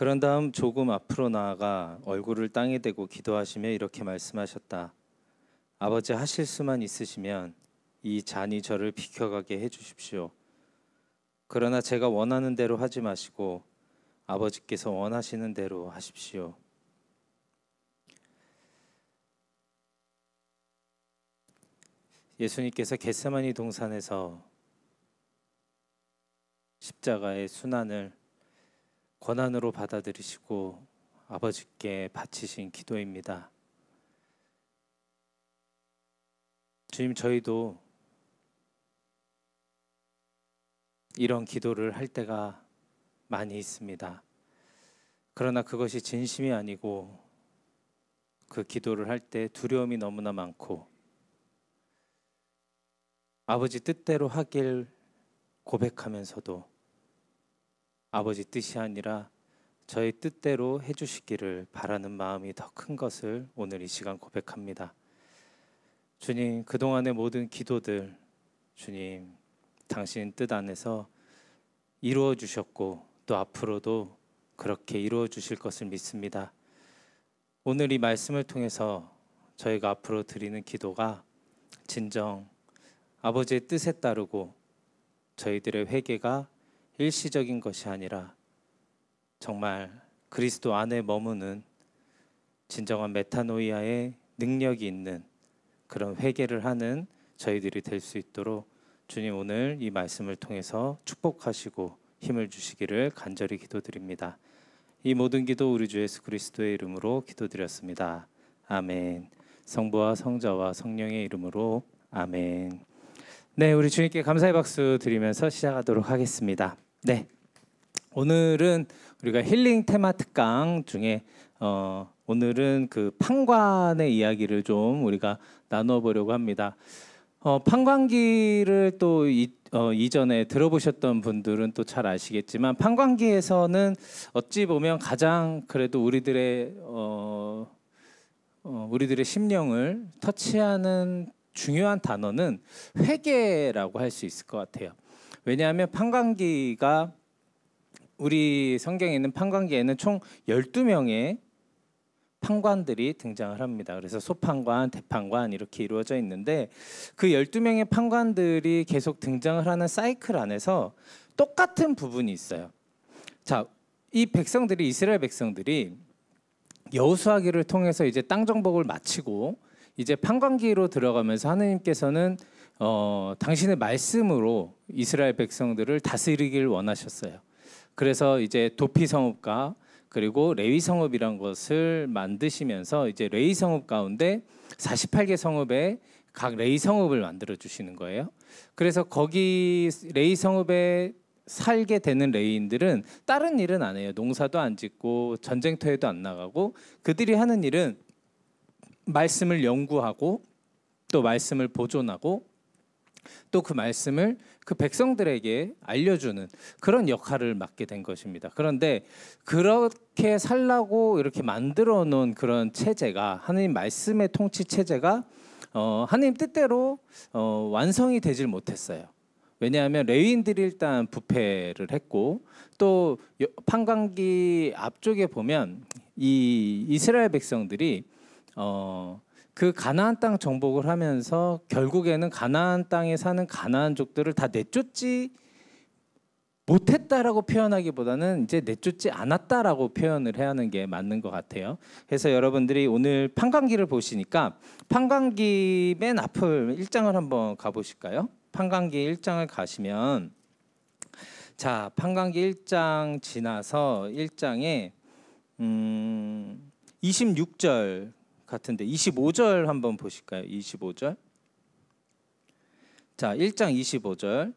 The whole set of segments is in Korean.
그런 다음 조금 앞으로 나아가 얼굴을 땅에 대고 기도하시며 이렇게 말씀하셨다. 아버지 하실 수만 있으시면 이 잔이 저를 비켜가게 해주십시오. 그러나 제가 원하는 대로 하지 마시고 아버지께서 원하시는 대로 하십시오. 예수님께서 겟세마니 동산에서 십자가의 순환을 권한으로 받아들이시고 아버지께 바치신 기도입니다. 주님, 저희도 이런 기도를 할 때가 많이 있습니다. 그러나 그것이 진심이 아니고 그 기도를 할 때 두려움이 너무나 많고 아버지 뜻대로 하길 고백하면서도 아버지 뜻이 아니라 저희 뜻대로 해주시기를 바라는 마음이 더 큰 것을 오늘 이 시간 고백합니다. 주님, 그동안의 모든 기도들, 주님, 당신 뜻 안에서 이루어 주셨고, 또 앞으로도 그렇게 이루어 주실 것을 믿습니다. 오늘 이 말씀을 통해서 저희가 앞으로 드리는 기도가 진정 아버지의 뜻에 따르고 저희들의 회개가 일시적인 것이 아니라 정말 그리스도 안에 머무는 진정한 메타노이아의 능력이 있는 그런 회개를 하는 저희들이 될 수 있도록 주님 오늘 이 말씀을 통해서 축복하시고 힘을 주시기를 간절히 기도드립니다. 이 모든 기도 우리 주 예수 그리스도의 이름으로 기도드렸습니다. 아멘. 성부와 성자와 성령의 이름으로 아멘. 네, 우리 주님께 감사의 박수 드리면서 시작하도록 하겠습니다. 네. 오늘은 우리가 힐링 테마 특강 중에 어, 오늘은 그 판관의 이야기를 좀 우리가 나눠보려고 합니다. 어, 판관기를 또 이, 어, 이전에 들어보셨던 분들은 또 잘 아시겠지만 판관기에서는 어찌 보면 가장 그래도 우리들의 어, 어, 우리들의 심령을 터치하는 중요한 단어는 회계라고할 수 있을 것 같아요. 왜냐하면 판관기가 우리 성경에 있는 판관기에는 총 12명의 판관들이 등장을 합니다. 그래서 소판관, 대판관 이렇게 이루어져 있는데 그 12명의 판관들이 계속 등장을 하는 사이클 안에서 똑같은 부분이 있어요. 자, 이 백성들이 이스라엘 백성들이 여호수아기를 통해서 이제 땅 정복을 마치고 이제 판관기로 들어가면서 하나님께서는 어, 당신의 말씀으로 이스라엘 백성들을 다스리길 원하셨어요. 그래서 이제 도피 성읍과 그리고 레위 성읍이란 것을 만드시면서 이제 레위 성읍 가운데 48개 성읍에 각 레이 성읍을 만들어 주시는 거예요. 그래서 거기 레이 성읍에 살게 되는 레이인들은 다른 일은 안 해요. 농사도 안 짓고 전쟁터에도 안 나가고 그들이 하는 일은 말씀을 연구하고 또 말씀을 보존하고 또그 말씀을 그 백성들에게 알려주는 그런 역할을 맡게 된 것입니다. 그런데 그렇게 살라고 이렇게 만들어 놓은 그런 체제가 하나님 말씀의 통치 체제가 어, 하나님 뜻대로 어, 완성이 되질 못했어요. 왜냐하면 레위인들이 일단 부패를 했고 또 판광기 앞쪽에 보면 이 이스라엘 백성들이 어, 그 가나안 땅 정복을 하면서 결국에는 가나안 땅에 사는 가나안족들을 다 내쫓지 못했다라고 표현하기보다는 이제 내쫓지 않았다라고 표현을 해야 하는 게 맞는 것 같아요. 그래서 여러분들이 오늘 판관기를 보시니까 판관기맨 앞을 일장을 한번 가보실까요? 판관기일장을 가시면 자판관기 1장 지나서 일장에음 26절 같은데 25절 한번 보실까요? 25절. 자, 1장 25절.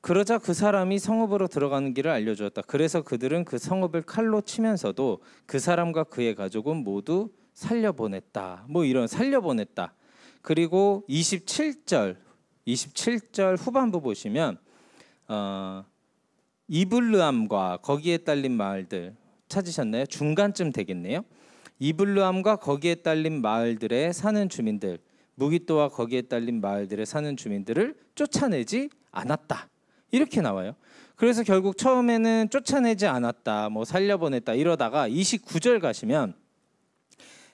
그러자 그 사람이 성읍으로 들어가는 길을 알려주었다. 그래서 그들은 그 성읍을 칼로 치면서도 그 사람과 그의 가족은 모두 살려보냈다. 뭐 이런 살려보냈다. 그리고 27절, 27절 후반부 보시면 어, 이블르암과 거기에 딸린 마을들 찾으셨나요? 중간쯤 되겠네요. 이블루함과 거기에 딸린 마을들에 사는 주민들 무기또와 거기에 딸린 마을들에 사는 주민들을 쫓아내지 않았다 이렇게 나와요. 그래서 결국 처음에는 쫓아내지 않았다, 뭐 살려보냈다 이러다가 29절 가시면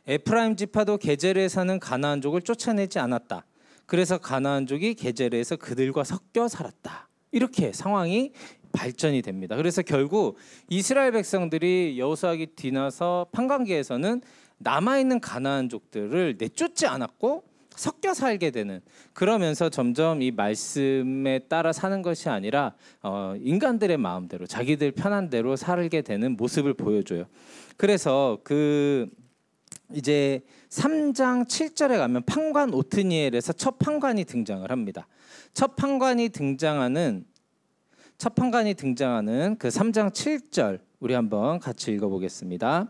에프라임 지파도 게젤에 사는 가나안 족을 쫓아내지 않았다. 그래서 가나안 족이 게젤에서 그들과 섞여 살았다. 이렇게 상황이 발전이 됩니다. 그래서 결국 이스라엘 백성들이 여호수아기 뒤나서 판관기에서는 남아 있는 가나안 족들을 내쫓지 않았고 섞여 살게 되는 그러면서 점점 이 말씀에 따라 사는 것이 아니라 어, 인간들의 마음대로 자기들 편한 대로 살게 되는 모습을 보여줘요. 그래서 그 이제 3장 7절에 가면 판관 오트니엘에서 첫 판관이 등장을 합니다. 첫 판관이 등장하는 첫판관이 등장하는 그 3장 7절 우리 한번 같이 읽어보겠습니다.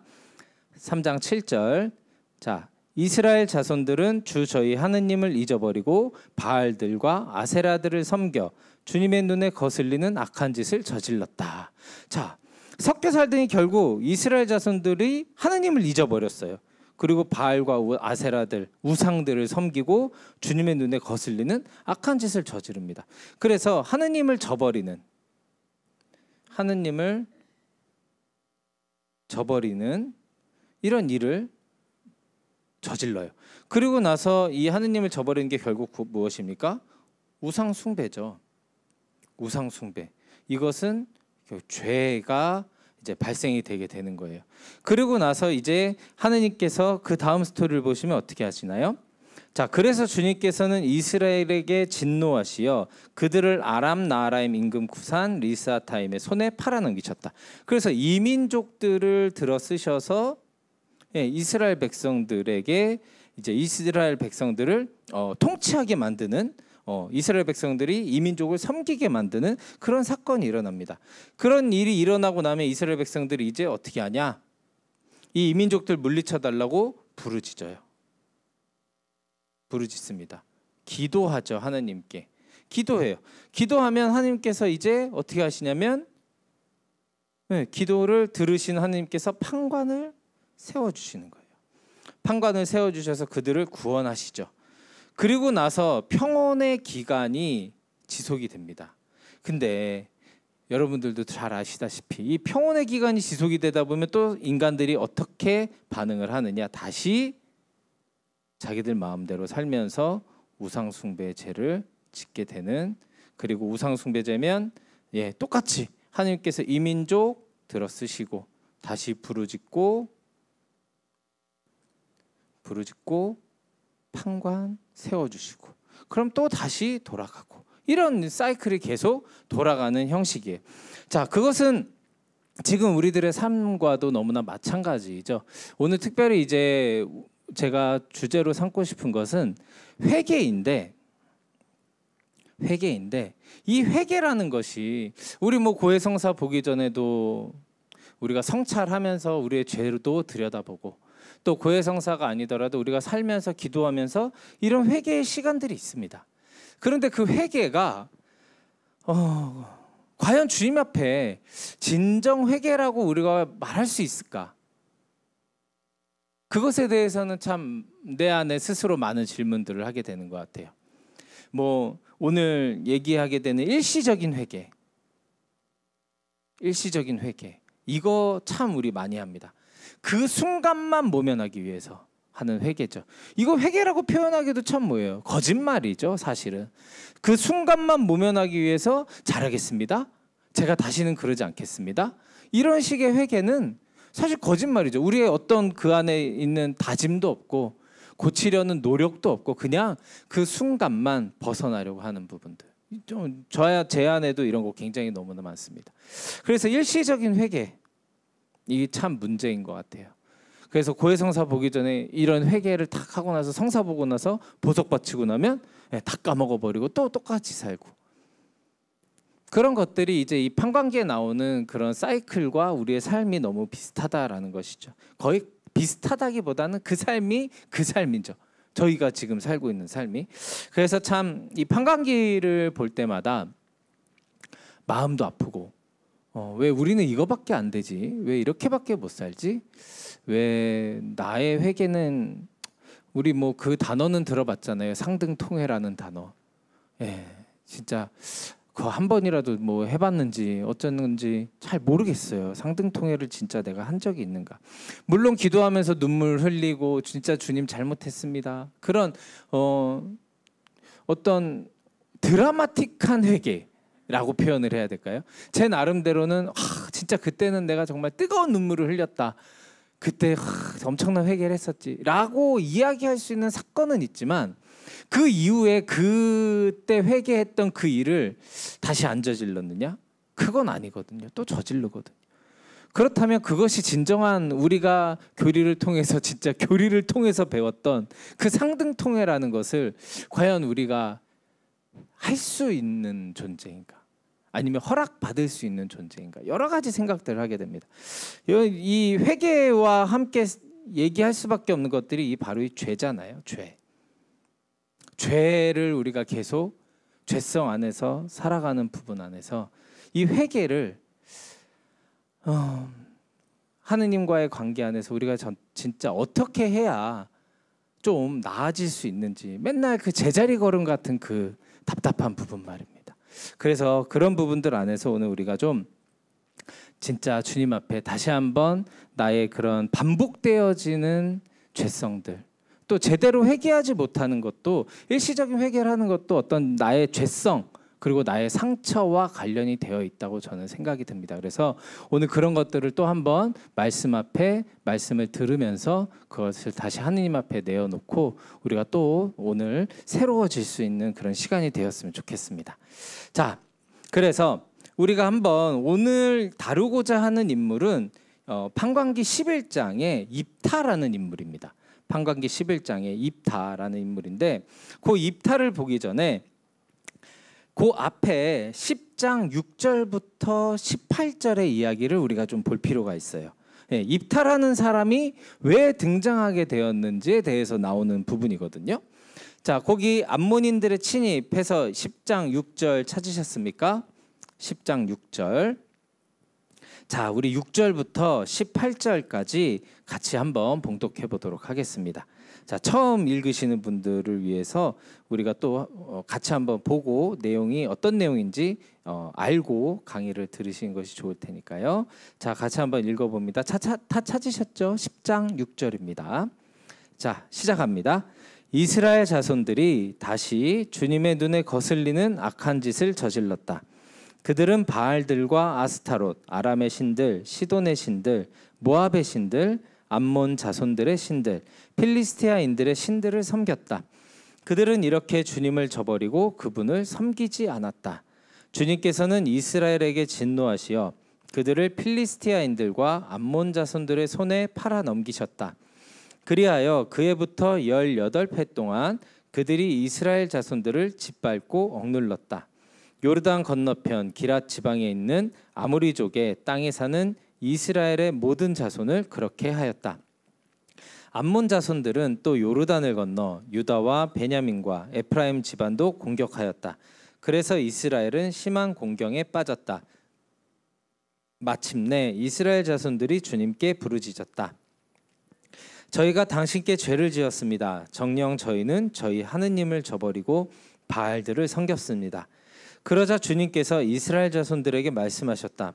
3장 7절 자 이스라엘 자손들은 주 저희 하느님을 잊어버리고 바알들과 아세라들을 섬겨 주님의 눈에 거슬리는 악한 짓을 저질렀다. 자 섞여 살더니 결국 이스라엘 자손들이 하느님을 잊어버렸어요. 그리고 바알과 아세라들 우상들을 섬기고 주님의 눈에 거슬리는 악한 짓을 저지릅니다. 그래서 하느님을 저버리는 하느님을 저버리는 이런 일을 저질러요. 그리고 나서 이 하느님을 저버리는 게 결국 무엇입니까? 우상 숭배죠. 우상 숭배. 이것은 죄가 이제 발생이 되게 되는 거예요. 그리고 나서 이제 하느님께서 그 다음 스토리를 보시면 어떻게 하시나요? 자, 그래서 주님께서는 이스라엘에게 진노하시어 그들을 아람 나라임 임금 구산 리사타임의 손에 팔아넘기셨다. 그래서 이민족들을 들어쓰셔서 예, 이스라엘 백성들에게 이제 이스라엘 백성들을 어, 통치하게 만드는 어, 이스라엘 백성들이 이민족을 섬기게 만드는 그런 사건이 일어납니다. 그런 일이 일어나고 나면 이스라엘 백성들이 이제 어떻게 하냐? 이 이민족들 물리쳐 달라고 부르짖어요. 부르짖습니다. 기도하죠 하나님께. 기도해요. 기도하면 하나님께서 이제 어떻게 하시냐면 네, 기도를 들으신 하나님께서 판관을 세워 주시는 거예요. 판관을 세워 주셔서 그들을 구원하시죠. 그리고 나서 평온의 기간이 지속이 됩니다. 근데 여러분들도 잘 아시다시피 이 평온의 기간이 지속이 되다 보면 또 인간들이 어떻게 반응을 하느냐 다시 자기들 마음대로 살면서 우상 숭배의 죄를 짓게 되는 그리고 우상 숭배죄면 예, 똑같이 하느님께서 이민족 들어쓰시고 다시 부르짖고 부르짖고 판관 세워 주시고 그럼 또 다시 돌아가고 이런 사이클이 계속 돌아가는 형식이에요. 자, 그것은 지금 우리들의 삶과도 너무나 마찬가지죠. 오늘 특별히 이제 제가 주제로 삼고 싶은 것은 회계인데 회계인데 이 회계라는 것이 우리 뭐 고해성사 보기 전에도 우리가 성찰하면서 우리의 죄도 로 들여다보고 또 고해성사가 아니더라도 우리가 살면서 기도하면서 이런 회계의 시간들이 있습니다. 그런데 그회계가 어, 과연 주님 앞에 진정 회계라고 우리가 말할 수 있을까? 그것에 대해서는 참 내 안에 스스로 많은 질문들을 하게 되는 것 같아요. 뭐 오늘 얘기하게 되는 일시적인 회개, 일시적인 회개 이거 참 우리 많이 합니다. 그 순간만 모면하기 위해서 하는 회개죠. 이거 회개라고 표현하기도 참 뭐예요? 거짓말이죠, 사실은. 그 순간만 모면하기 위해서 잘하겠습니다. 제가 다시는 그러지 않겠습니다. 이런 식의 회개는 사실 거짓말이죠. 우리의 어떤 그 안에 있는 다짐도 없고 고치려는 노력도 없고 그냥 그 순간만 벗어나려고 하는 부분들. 좀 저야 제 안에도 이런 거 굉장히 너무나 많습니다. 그래서 일시적인 회개 이게 참 문제인 것 같아요. 그래서 고해성사 보기 전에 이런 회개를 탁 하고 나서 성사 보고 나서 보석 바치고 나면 예, 다 까먹어 버리고 또 똑같이 살고 그런 것들이 이제 이 판관기에 나오는 그런 사이클과 우리의 삶이 너무 비슷하다라는 것이죠. 거의 비슷하다기보다는 그 삶이 그 삶이죠. 저희가 지금 살고 있는 삶이. 그래서 참 이 판관기를 볼 때마다 마음도 아프고 어, 왜 우리는 이거밖에 안 되지? 왜 이렇게밖에 못 살지? 왜 나의 회개는 우리 뭐 그 단어는 들어봤잖아요. 상등통회라는 단어. 예, 진짜 그한 번이라도 뭐 해봤는지 어쩌는지 잘 모르겠어요. 상등통회를 진짜 내가 한 적이 있는가. 물론 기도하면서 눈물 흘리고 진짜 주님 잘못했습니다. 그런 어 어떤 드라마틱한 회개라고 표현을 해야 될까요? 제 나름대로는 아, 진짜 그때는 내가 정말 뜨거운 눈물을 흘렸다. 그때 아, 엄청난 회개를 했었지라고 이야기할 수 있는 사건은 있지만 그 이후에 그때 회개했던 그 일을 다시 안 저질렀느냐? 그건 아니거든요. 또 저질르거든요. 그렇다면 그것이 진정한 우리가 교리를 통해서 진짜 교리를 통해서 배웠던 그 상등통회라는 것을 과연 우리가 할 수 있는 존재인가? 아니면 허락받을 수 있는 존재인가? 여러 가지 생각들을 하게 됩니다. 이 회개와 함께 얘기할 수밖에 없는 것들이 바로 이 죄잖아요. 죄. 죄를 우리가 계속 죄성 안에서 살아가는 부분 안에서 이 회개를 어, 하느님과의 관계 안에서 우리가 전, 진짜 어떻게 해야 좀 나아질 수 있는지 맨날 그 제자리 걸음 같은 그 답답한 부분 말입니다. 그래서 그런 부분들 안에서 오늘 우리가 좀 진짜 주님 앞에 다시 한번 나의 그런 반복되어지는 죄성들 또 제대로 회개하지 못하는 것도 일시적인 회개를 하는 것도 어떤 나의 죄성 그리고 나의 상처와 관련이 되어 있다고 저는 생각이 듭니다. 그래서 오늘 그런 것들을 또 한번 말씀 앞에 말씀을 들으면서 그것을 다시 하느님 앞에 내어놓고 우리가 또 오늘 새로워질 수 있는 그런 시간이 되었으면 좋겠습니다. 자, 그래서 우리가 한번 오늘 다루고자 하는 인물은 어, 판관기 11장의 입타라는 인물입니다. 판관기 1 1장에 입타라는 인물인데 그 입타를 보기 전에 그 앞에 10장 6절부터 18절의 이야기를 우리가 좀 볼 필요가 있어요. 예, 입타라는 사람이 왜 등장하게 되었는지에 대해서 나오는 부분이거든요. 자, 거기 암몬인들의 침입해서 10장 6절 찾으셨습니까? 10장 6절. 자, 우리 6절부터 18절까지 같이 한번 봉독해 보도록 하겠습니다. 자, 처음 읽으시는 분들을 위해서 우리가 또 어, 같이 한번 보고 내용이 어떤 내용인지 어, 알고 강의를 들으시는 것이 좋을 테니까요. 자, 같이 한번 읽어 봅니다. 다 찾으셨죠? 10장 6절입니다. 자, 시작합니다. 이스라엘 자손들이 다시 주님의 눈에 거슬리는 악한 짓을 저질렀다. 그들은 바알들과 아스타롯, 아람의 신들, 시돈의 신들, 모압의 신들, 암몬 자손들의 신들, 필리스티아인들의 신들을 섬겼다. 그들은 이렇게 주님을 저버리고 그분을 섬기지 않았다. 주님께서는 이스라엘에게 진노하시어 그들을 필리스티아인들과 암몬 자손들의 손에 팔아 넘기셨다. 그리하여 그해부터 18회 동안 그들이 이스라엘 자손들을 짓밟고 억눌렀다. 요르단 건너편 기랏 지방에 있는 아무리족의 땅에 사는 이스라엘의 모든 자손을 그렇게 하였다. 암몬 자손들은 또 요르단을 건너 유다와 베냐민과 에프라임 집안도 공격하였다. 그래서 이스라엘은 심한 공경에 빠졌다. 마침내 이스라엘 자손들이 주님께 부르짖었다. 저희가 당신께 죄를 지었습니다. 정령 저희는 저희 하느님을 저버리고 바알들을 섬겼습니다. 그러자 주님께서 이스라엘 자손들에게 말씀하셨다.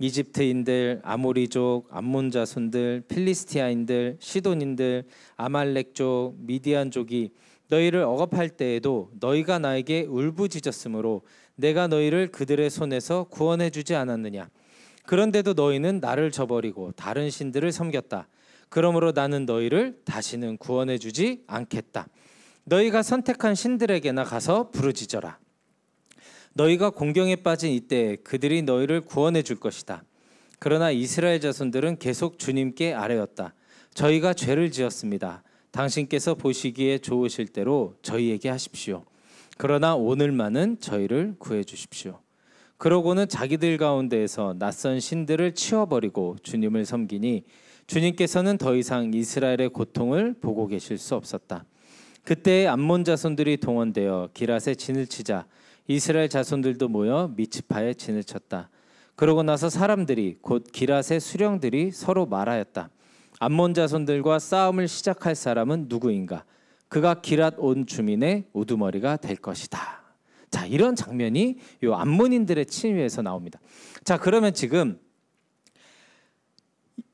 이집트인들, 아모리족, 암몬 자손들, 필리스티아인들, 시돈인들, 아말렉족, 미디안족이 너희를 억압할 때에도 너희가 나에게 울부짖었으므로 내가 너희를 그들의 손에서 구원해 주지 않았느냐. 그런데도 너희는 나를 저버리고 다른 신들을 섬겼다. 그러므로 나는 너희를 다시는 구원해 주지 않겠다. 너희가 선택한 신들에게나 가서 부르짖어라. 너희가 공경에 빠진 이때 그들이 너희를 구원해 줄 것이다. 그러나 이스라엘 자손들은 계속 주님께 아뢰었다. 저희가 죄를 지었습니다. 당신께서 보시기에 좋으실 대로 저희에게 하십시오. 그러나 오늘만은 저희를 구해 주십시오. 그러고는 자기들 가운데에서 낯선 신들을 치워버리고 주님을 섬기니 주님께서는 더 이상 이스라엘의 고통을 보고 계실 수 없었다. 그때의 암몬 자손들이 동원되어 기라에 진을 치자 이스라엘 자손들도 모여 미치파에 진을 쳤다 그러고 나서 사람들이 곧 기랏의 수령들이 서로 말하였다. 암몬 자손들과 싸움을 시작할 사람은 누구인가? 그가 기랏 온 주민의 우두머리가 될 것이다. 자, 이런 장면이 요 암몬인들의 침입에서 나옵니다. 자, 그러면 지금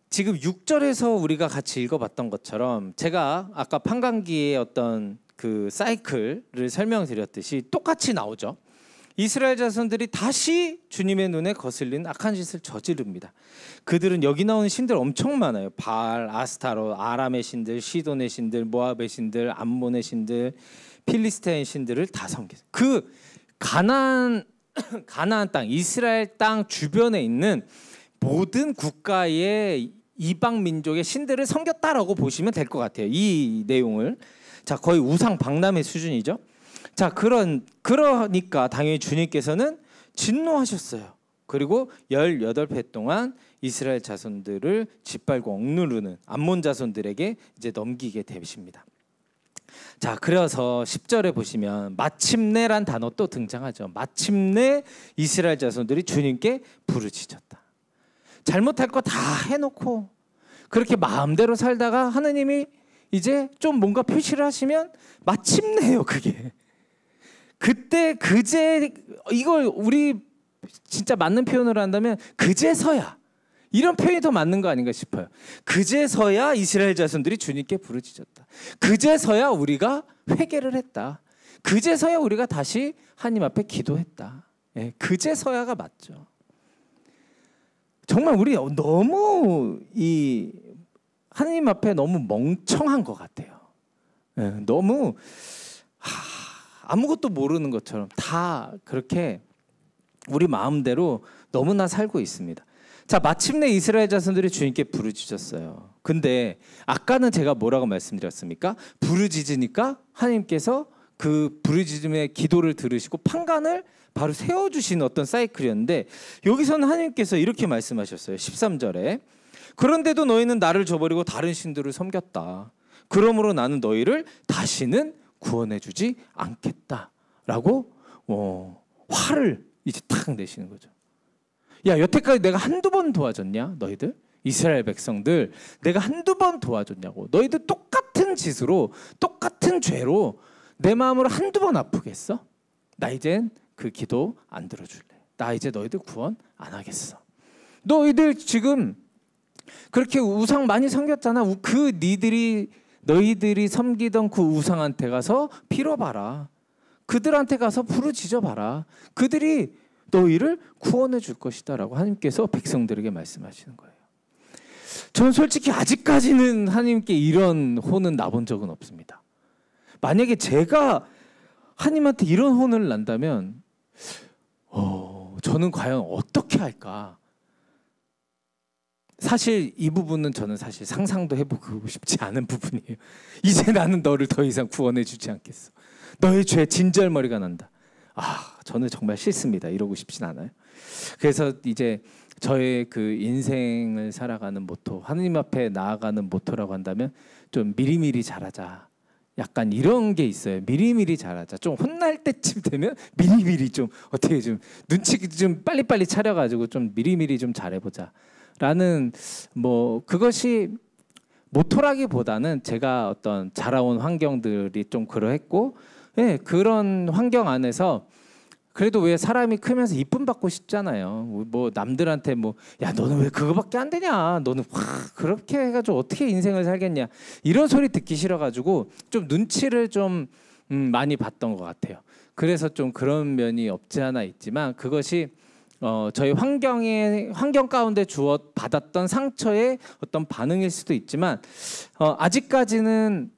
지금 6절에서 우리가 같이 읽어봤던 것처럼 제가 아까 판강기의 어떤 그 사이클을 설명드렸듯이 똑같이 나오죠. 이스라엘 자손들이 다시 주님의 눈에 거슬린 악한 짓을 저지릅니다. 그들은 여기 나오는 신들 엄청 많아요. 바알, 아스타로, 아람의 신들, 시돈의 신들, 모압의 신들, 암몬의 신들, 필리스테인 신들을 다 섬기죠. 그 가나안 가나안 땅, 이스라엘 땅 주변에 있는 모든 국가의 이방 민족의 신들을 섬겼다라고 보시면 될 것 같아요. 이 내용을 자, 거의 우상 박람회 수준이죠. 자, 그런 그러니까 당연히 주님께서는 진노하셨어요. 그리고 18회 동안 이스라엘 자손들을 짓밟고 억누르는 암몬 자손들에게 이제 넘기게 되십니다. 자, 그래서 10절에 보시면 마침내란 단어 또 등장하죠. 마침내 이스라엘 자손들이 주님께 부르짖었다. 잘못할 거 다 해놓고 그렇게 마음대로 살다가 하느님이 이제 좀 뭔가 표시를 하시면 마침내요 그게 그때 그제 이걸 우리 진짜 맞는 표현을 한다면 그제서야 이런 표현이 더 맞는 거 아닌가 싶어요. 그제서야 이스라엘 자손들이 주님께 부르짖었다. 그제서야 우리가 회개를 했다. 그제서야 우리가 다시 하나님 앞에 기도했다. 예, 그제서야가 맞죠. 정말 우리 너무 이 하느님 앞에 너무 멍청한 것 같아요. 예, 너무 하, 아무것도 모르는 것처럼 다 그렇게 우리 마음대로 너무나 살고 있습니다. 자, 마침내 이스라엘 자손들이 주님께 부르짖었어요. 근데 아까는 제가 뭐라고 말씀드렸습니까? 부르짖으니까 하나님께서 그 부르짖음의 기도를 들으시고 판관을 바로 세워 주신 어떤 사이클이었는데 여기서는 하나님께서 이렇게 말씀하셨어요. 13절에 그런데도 너희는 나를 저버리고 다른 신들을 섬겼다. 그러므로 나는 너희를 다시는 구원해주지 않겠다라고 어, 화를 이제 탁 내시는 거죠. 야 여태까지 내가 한두 번 도와줬냐 너희들 이스라엘 백성들 내가 한두 번 도와줬냐고 너희들 똑같은 짓으로 똑같은 죄로 내 마음으로 한두 번 아프겠어? 나 이젠 그 기도 안 들어줄래. 나 이제 너희들 구원 안 하겠어. 너희들 지금 그렇게 우상 많이 섬겼잖아. 그 니들이 너희들이 섬기던 그 우상한테 가서 빌어봐라. 그들한테 가서 부르짖어 봐라. 그들이 너희를 구원해 줄 것이다라고 하나님께서 백성들에게 말씀하시는 거예요. 저는 솔직히 아직까지는 하나님께 이런 혼은 나본 적은 없습니다. 만약에 제가 하나님한테 이런 혼을 난다면 어, 저는 과연 어떻게 할까? 사실 이 부분은 저는 사실 상상도 해보고 싶지 않은 부분이에요. 이제 나는 너를 더 이상 구원해 주지 않겠어. 너의 죄 진절머리가 난다. 아, 저는 정말 싫습니다. 이러고 싶진 않아요. 그래서 이제 저의 그 인생을 살아가는 모토, 하느님 앞에 나아가는 모토라고 한다면 좀 미리미리 잘하자. 약간 이런 게 있어요. 미리미리 잘하자. 좀 혼날 때쯤 되면 미리미리 좀 어떻게 좀 눈치 좀 빨리빨리 차려가지고 좀 미리미리 좀 잘해보자. 라는 뭐 그것이 모토라기보다는 제가 어떤 자라온 환경들이 좀 그러했고 예, 그런 환경 안에서 그래도 왜 사람이 크면서 이쁨 받고 싶잖아요. 뭐 남들한테 뭐 야 너는 왜 그거밖에 안 되냐? 너는 와 그렇게 해가지고 어떻게 인생을 살겠냐? 이런 소리 듣기 싫어가지고 좀 눈치를 좀 음, 많이 봤던 것 같아요. 그래서 좀 그런 면이 없지 않아 있지만 그것이 어, 저희 환경에 환경 가운데 주어 받았던 상처의 어떤 반응일 수도 있지만 어, 아직까지는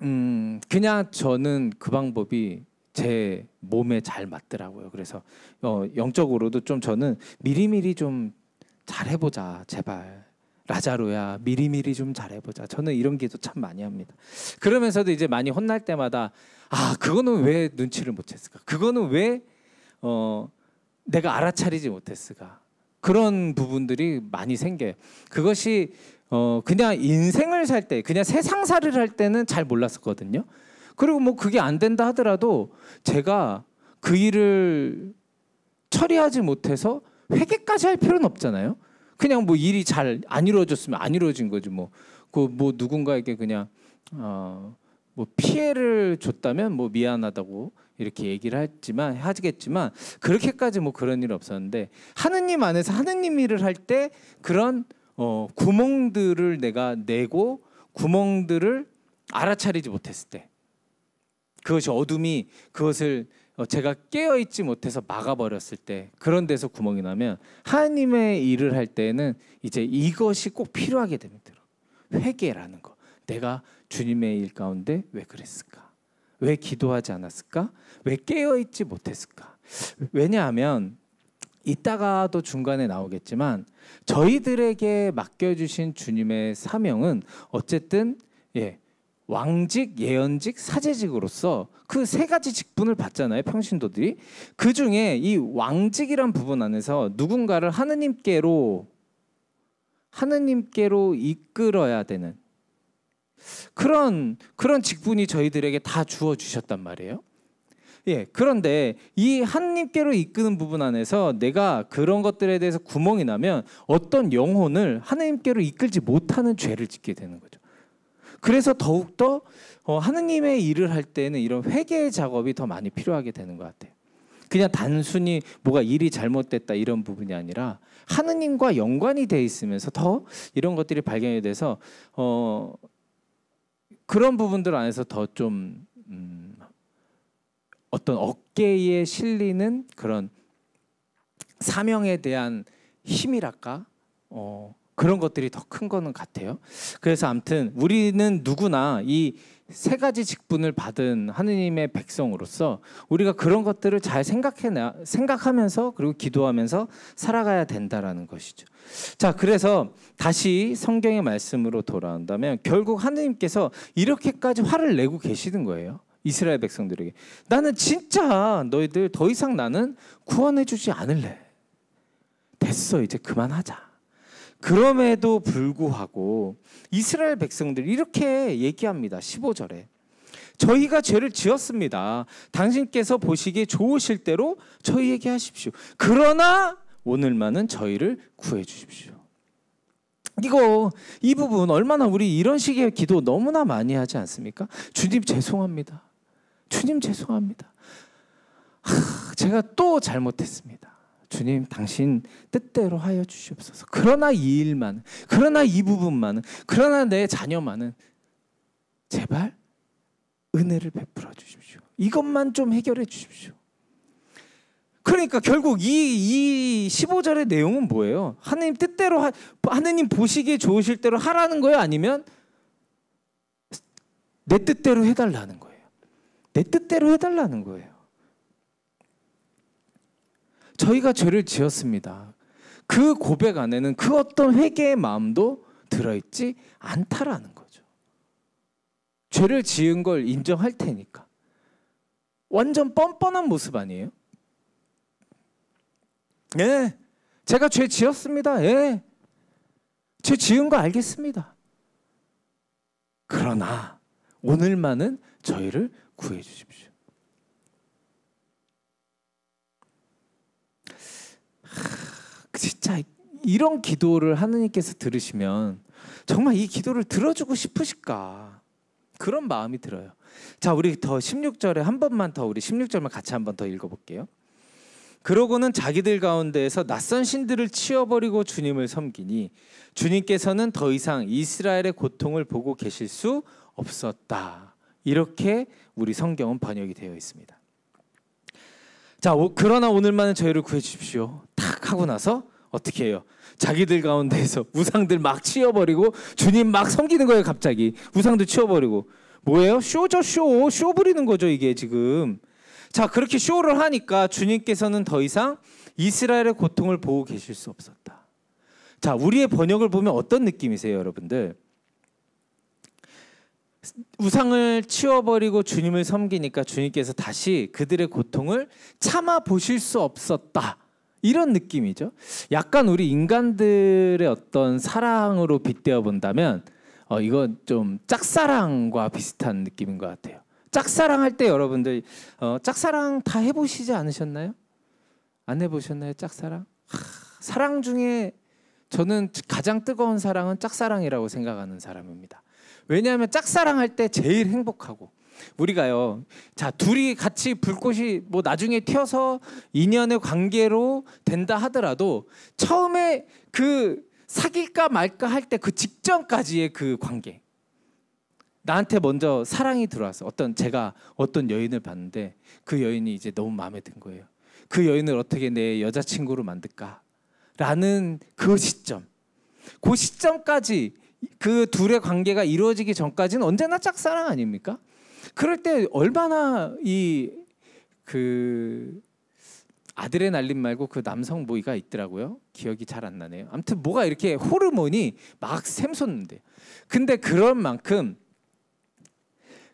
음, 그냥 저는 그 방법이 제 몸에 잘 맞더라고요. 그래서 어, 영적으로도 좀 저는 미리미리 좀 잘해보자 제발 라자로야 미리미리 좀 잘해보자. 저는 이런 기도 참 많이 합니다. 그러면서도 이제 많이 혼날 때마다 아 그거는 왜 눈치를 못 챘을까? 그거는 왜 어. 내가 알아차리지 못했을까 그런 부분들이 많이 생겨요. 그것이 어 그냥 인생을 살 때, 그냥 세상살이를 할 때는 잘 몰랐었거든요. 그리고 뭐 그게 안 된다 하더라도 제가 그 일을 처리하지 못해서 회개까지 할 필요는 없잖아요. 그냥 뭐 일이 잘 안 이루어졌으면 안 이루어진 거지 뭐. 그 뭐 누군가에게 그냥 어뭐 피해를 줬다면 뭐 미안하다고 이렇게 얘기를 했지만 하겠지만 지 그렇게까지 뭐 그런 일 없었는데 하느님 안에서 하느님 일을 할 때 그런 어, 구멍들을 내가 내고 구멍들을 알아차리지 못했을 때 그것이 어둠이 그것을 어, 제가 깨어 있지 못해서 막아버렸을 때 그런 데서 구멍이 나면 하나님의 일을 할 때에는 이제 이것이 꼭 필요하게 됩니다. 회개라는 거. 내가 주님의 일 가운데 왜 그랬을까? 왜 기도하지 않았을까? 왜 깨어있지 못했을까? 왜냐하면 이따가도 중간에 나오겠지만 저희들에게 맡겨주신 주님의 사명은 어쨌든 예, 왕직, 예언직, 사제직으로서 그 세 가지 직분을 받잖아요, 평신도들이. 그 중에 이 왕직이란 부분 안에서 누군가를 하느님께로 하느님께로 이끌어야 되는 그런 그런 직분이 저희들에게 다 주어 주셨단 말이에요. 예, 그런데 이 하나님께로 이끄는 부분 안에서 내가 그런 것들에 대해서 구멍이 나면 어떤 영혼을 하나님께로 이끌지 못하는 죄를 짓게 되는 거죠. 그래서 더욱더 어, 하느님의 일을 할 때는 이런 회개의 작업이 더 많이 필요하게 되는 것 같아요. 그냥 단순히 뭐가 일이 잘못됐다 이런 부분이 아니라 하느님과 연관이 돼 있으면서 더 이런 것들이 발견이 돼서 어 그런 부분들 안에서 더좀 음, 어떤 어깨에 실리는 그런 사명에 대한 힘이랄까 어, 그런 것들이 더 큰 거는 같아요. 그래서 아무튼 우리는 누구나 이세 가지 직분을 받은 하느님의 백성으로서 우리가 그런 것들을 잘 생각해 생각하면서 그리고 기도하면서 살아가야 된다라는 것이죠. 자, 그래서 다시 성경의 말씀으로 돌아온다면 결국 하느님께서 이렇게까지 화를 내고 계시는 거예요. 이스라엘 백성들에게 나는 진짜 너희들 더 이상 나는 구원해 주지 않을래. 됐어. 이제 그만하자. 그럼에도 불구하고 이스라엘 백성들 이렇게 얘기합니다. 15절에 저희가 죄를 지었습니다. 당신께서 보시기에 좋으실 대로 저희에게 하십시오. 그러나 오늘만은 저희를 구해 주십시오. 이거 이 부분 얼마나 우리 이런 식의 기도 너무나 많이 하지 않습니까? 주님 죄송합니다. 주님 죄송합니다. 하, 제가 또 잘못했습니다. 주님 당신 뜻대로 하여 주시옵소서. 그러나 이일만 그러나 이 부분만은 그러나 내 자녀만은 제발 은혜를 베풀어 주십시오. 이것만 좀 해결해 주십시오. 그러니까 결국 이, 이 15절의 내용은 뭐예요? 하나님 뜻대로 하, 하나님 보시기에 좋으실 대로 하라는 거예요? 아니면 내 뜻대로 해달라는 거예요? 내 뜻대로 해달라는 거예요. 저희가 죄를 지었습니다. 그 고백 안에는 그 어떤 회개의 마음도 들어있지 않다라는 거죠. 죄를 지은 걸 인정할 테니까. 완전 뻔뻔한 모습 아니에요? 예. 제가 죄 지었습니다. 예. 죄 지은 거 알겠습니다. 그러나 오늘만은 저희를 구해 주십시오. 진짜 이런 기도를 하느님께서 들으시면 정말 이 기도를 들어주고 싶으실까? 그런 마음이 들어요. 자, 우리 더 16절에 한 번만 더 우리 16절만 같이 한 번 더 읽어 볼게요. 그러고는 자기들 가운데에서 낯선 신들을 치워버리고 주님을 섬기니 주님께서는 더 이상 이스라엘의 고통을 보고 계실 수 없었다. 이렇게 우리 성경은 번역이 되어 있습니다. 자, 오, 그러나 오늘만은 저희를 구해 주십시오. 탁 하고 나서 어떻게 해요? 자기들 가운데서 우상들 막 치워버리고 주님 막 섬기는 거예요, 갑자기. 우상도 치워버리고. 뭐예요? 쇼죠, 쇼. 쇼 부리는 거죠, 이게 지금. 자, 그렇게 쇼를 하니까 주님께서는 더 이상 이스라엘의 고통을 보고 계실 수 없었다. 자, 우리의 번역을 보면 어떤 느낌이세요, 여러분들? 우상을 치워버리고 주님을 섬기니까 주님께서 다시 그들의 고통을 참아 보실 수 없었다. 이런 느낌이죠. 약간 우리 인간들의 어떤 사랑으로 빗대어 본다면 어, 이건 좀 짝사랑과 비슷한 느낌인 것 같아요. 짝사랑할 때 여러분들 어, 짝사랑 다 해보시지 않으셨나요? 안 해보셨나요? 짝사랑? 하, 사랑 중에 저는 가장 뜨거운 사랑은 짝사랑이라고 생각하는 사람입니다. 왜냐하면 짝사랑할 때 제일 행복하고 우리가요. 자, 둘이 같이 불꽃이 뭐 나중에 튀어서 인연의 관계로 된다 하더라도 처음에 그 사귈까 말까 할 때 그 직전까지의 그 관계. 나한테 먼저 사랑이 들어왔어. 어떤 제가 어떤 여인을 봤는데 그 여인이 이제 너무 마음에 든 거예요. 그 여인을 어떻게 내 여자친구로 만들까? 라는 그 시점. 그 시점까지 그 둘의 관계가 이루어지기 전까지는 언제나 짝사랑 아닙니까? 그럴 때 얼마나 이 그 아드레날린 말고 그 남성 모이가 있더라고요. 기억이 잘 안 나네요. 아무튼 뭐가 이렇게 호르몬이 막 샘솟는데. 근데 그럴 만큼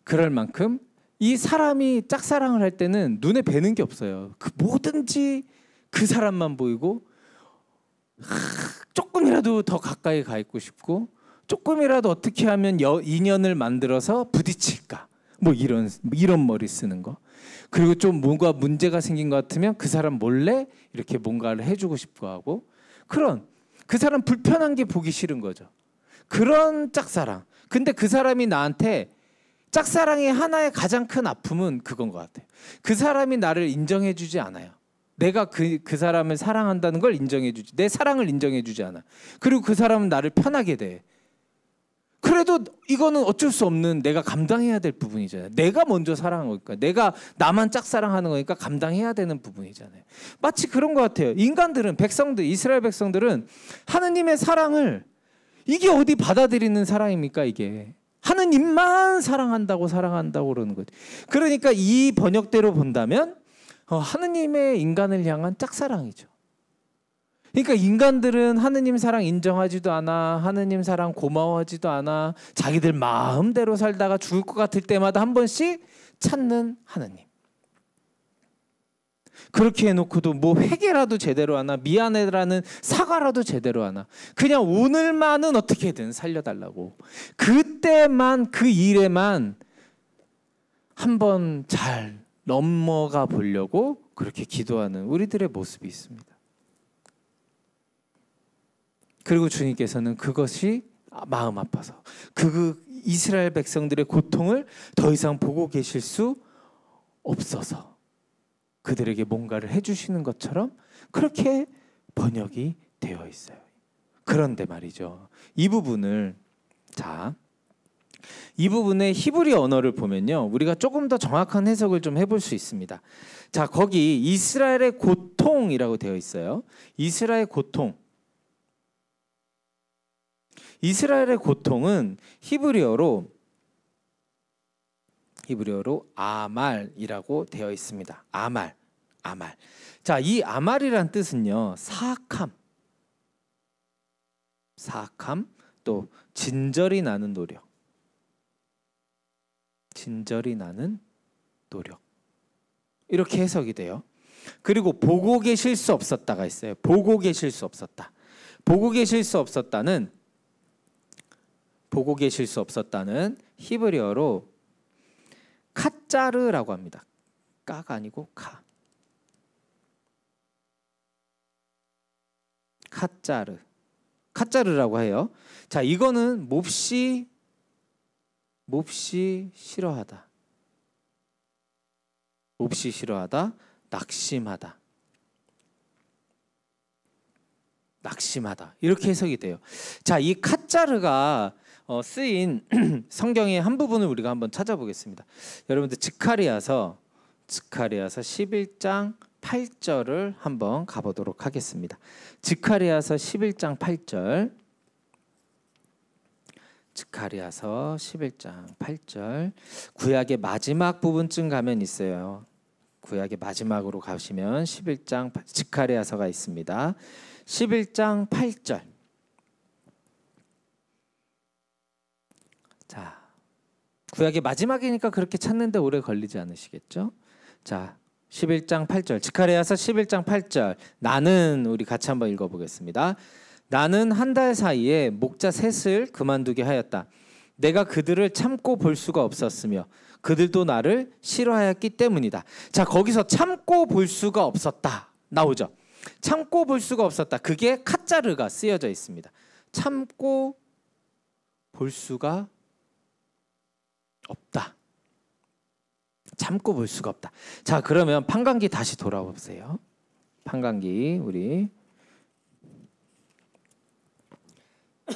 그럴 만큼 이 사람이 짝사랑을 할 때는 눈에 뵈는 게 없어요. 그 뭐든지 그 사람만 보이고 하, 조금이라도 더 가까이 가 있고 싶고 조금이라도 어떻게 하면 여, 인연을 만들어서 부딪힐까? 뭐 이런 이런 머리 쓰는 거. 그리고 좀 뭔가 문제가 생긴 것 같으면 그 사람 몰래 이렇게 뭔가를 해주고 싶어 하고 그런 그 사람 불편한 게 보기 싫은 거죠. 그런 짝사랑. 근데 그 사람이 나한테 짝사랑의 하나의 가장 큰 아픔은 그건 것 같아요. 그 사람이 나를 인정해주지 않아요. 내가 그, 그 사람을 사랑한다는 걸 인정해주지. 내 사랑을 인정해주지 않아. 그리고 그 사람은 나를 편하게 대해. 그래도 이거는 어쩔 수 없는 내가 감당해야 될 부분이잖아요. 내가 먼저 사랑한 거니까. 내가 나만 짝사랑하는 거니까 감당해야 되는 부분이잖아요. 마치 그런 것 같아요. 인간들은, 백성들, 이스라엘 백성들은 하느님의 사랑을 이게 어디 받아들이는 사랑입니까, 이게? 하느님만 사랑한다고 사랑한다고 그러는 거죠. 그러니까 이 번역대로 본다면 어, 하느님의 인간을 향한 짝사랑이죠. 그러니까 인간들은 하느님 사랑 인정하지도 않아, 하느님 사랑 고마워하지도 않아, 자기들 마음대로 살다가 죽을 것 같을 때마다 한 번씩 찾는 하느님. 그렇게 해놓고도 뭐 회개라도 제대로 하나, 미안해라는 사과라도 제대로 하나, 그냥 오늘만은 어떻게든 살려달라고. 그때만, 그 일에만 한 번 잘 넘어가 보려고 그렇게 기도하는 우리들의 모습이 있습니다. 그리고 주님께서는 그것이 마음 아파서 그, 그 이스라엘 백성들의 고통을 더 이상 보고 계실 수 없어서 그들에게 뭔가를 해주시는 것처럼 그렇게 번역이 되어 있어요. 그런데 말이죠. 이 부분을 자, 이 부분의 히브리 언어를 보면요. 우리가 조금 더 정확한 해석을 좀 해볼 수 있습니다. 자, 거기 이스라엘의 고통이라고 되어 있어요. 이스라엘 고통. 이스라엘의 고통은 히브리어로 히브리어로 아말이라고 되어 있습니다. 아말, 아말. 자, 이 아말이란 뜻은요, 사악함, 사악함, 또 진절이 나는 노력, 진절이 나는 노력. 이렇게 해석이 돼요. 그리고 보고 계실 수 없었다가 있어요. 보고 계실 수 없었다. 보고 계실 수 없었다는 보고 계실 수 없었다는 히브리어로 카짜르라고 합니다. 까가 아니고 카. 카짜르. 카짜르라고 해요. 자, 이거는 몹시 몹시 싫어하다. 몹시 싫어하다. 낙심하다. 낙심하다. 이렇게 해석이 돼요. 자, 이 카짜르가 어, 쓰인 성경의 한 부분을 우리가 한번 찾아보겠습니다. 여러분들 즉카리아서 즉카리아서 11장 8절을 한번 가보도록 하겠습니다. 즉카리아서 11장 8절 즉카리아서 11장 8절 구약의 마지막 부분쯤 가면 있어요. 구약의 마지막으로 가시면 11장 즉카리아서가 있습니다. 11장 8절 자, 구약의 마지막이니까 그렇게 찾는데 오래 걸리지 않으시겠죠? 자, 11장 8절. 지카레아서 11장 8절. 나는 우리 같이 한번 읽어 보겠습니다. 나는 한 달 사이에 목자 셋을 그만두게 하였다. 내가 그들을 참고 볼 수가 없었으며 그들도 나를 싫어하였기 때문이다. 자, 거기서 참고 볼 수가 없었다. 나오죠. 참고 볼 수가 없었다. 그게 카짜르가 쓰여져 있습니다. 참고 볼 수가 없다. 참고 볼 수가 없다. 자, 그러면 판관기 다시 돌아보세요. 판관기 우리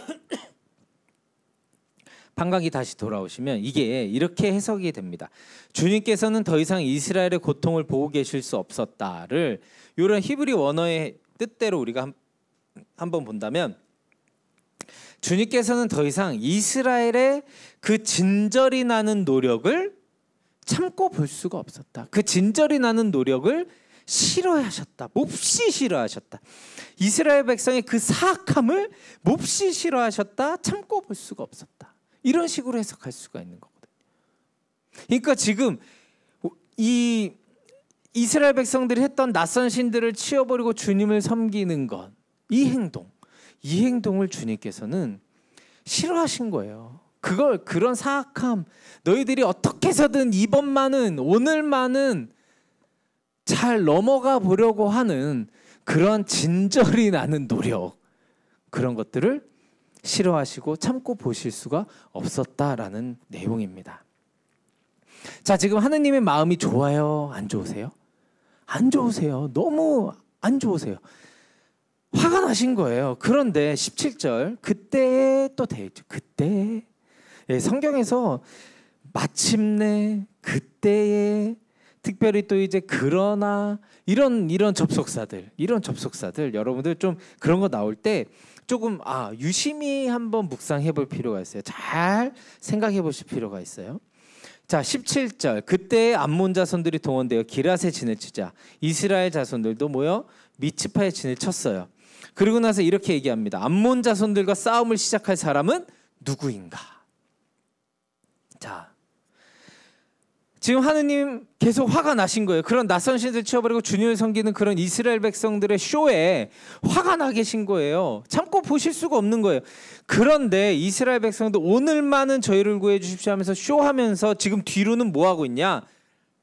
판각이 다시 돌아오시면 이게 이렇게 해석이 됩니다. 주님께서는 더 이상 이스라엘의 고통을 보고 계실 수 없었다를 이런 히브리 원어의 뜻대로 우리가 한, 한번 본다면 주님께서는 더 이상 이스라엘의 그 진절이 나는 노력을 참고 볼 수가 없었다. 그 진절이 나는 노력을 싫어하셨다. 몹시 싫어하셨다. 이스라엘 백성의 그 사악함을 몹시 싫어하셨다. 참고 볼 수가 없었다. 이런 식으로 해석할 수가 있는 거거든요. 그러니까 지금 이 이스라엘 백성들이 했던 낯선 신들을 치워버리고 주님을 섬기는 것, 이 행동. 이 행동을 주님께서는 싫어하신 거예요. 그걸 그런 사악함 너희들이 어떻게 해서든 이번만은 오늘만은 잘 넘어가 보려고 하는 그런 진절이 나는 노력 그런 것들을 싫어하시고 참고 보실 수가 없었다라는 내용입니다. 자, 지금 하느님의 마음이 좋아요? 안 좋으세요? 안 좋으세요. 너무 안 좋으세요. 화가 나신 거예요. 그런데 17절 그때또 대죠. 그때 예, 성경에서 마침내 그때에 특별히 또 이제 그러나 이런 이런 접속사들 이런 접속사들 여러분들 좀 그런 거 나올 때 조금 아 유심히 한번 묵상해 볼 필요가 있어요. 잘 생각해 보실 필요가 있어요. 자, 17절. 그때 암몬 자손들이 동원되어 기라세 진을 치자. 이스라엘 자손들도 모여 미치파에 진을 쳤어요. 그리고 나서 이렇게 얘기합니다. 암몬 자손들과 싸움을 시작할 사람은 누구인가? 자. 지금 하느님 계속 화가 나신 거예요. 그런 낯선 신을 치워버리고 주님을 섬기는 그런 이스라엘 백성들의 쇼에 화가 나 계신 거예요. 참고 보실 수가 없는 거예요. 그런데 이스라엘 백성들 오늘만은 저희를 구해 주십시오 하면서 쇼하면서 지금 뒤로는 뭐 하고 있냐?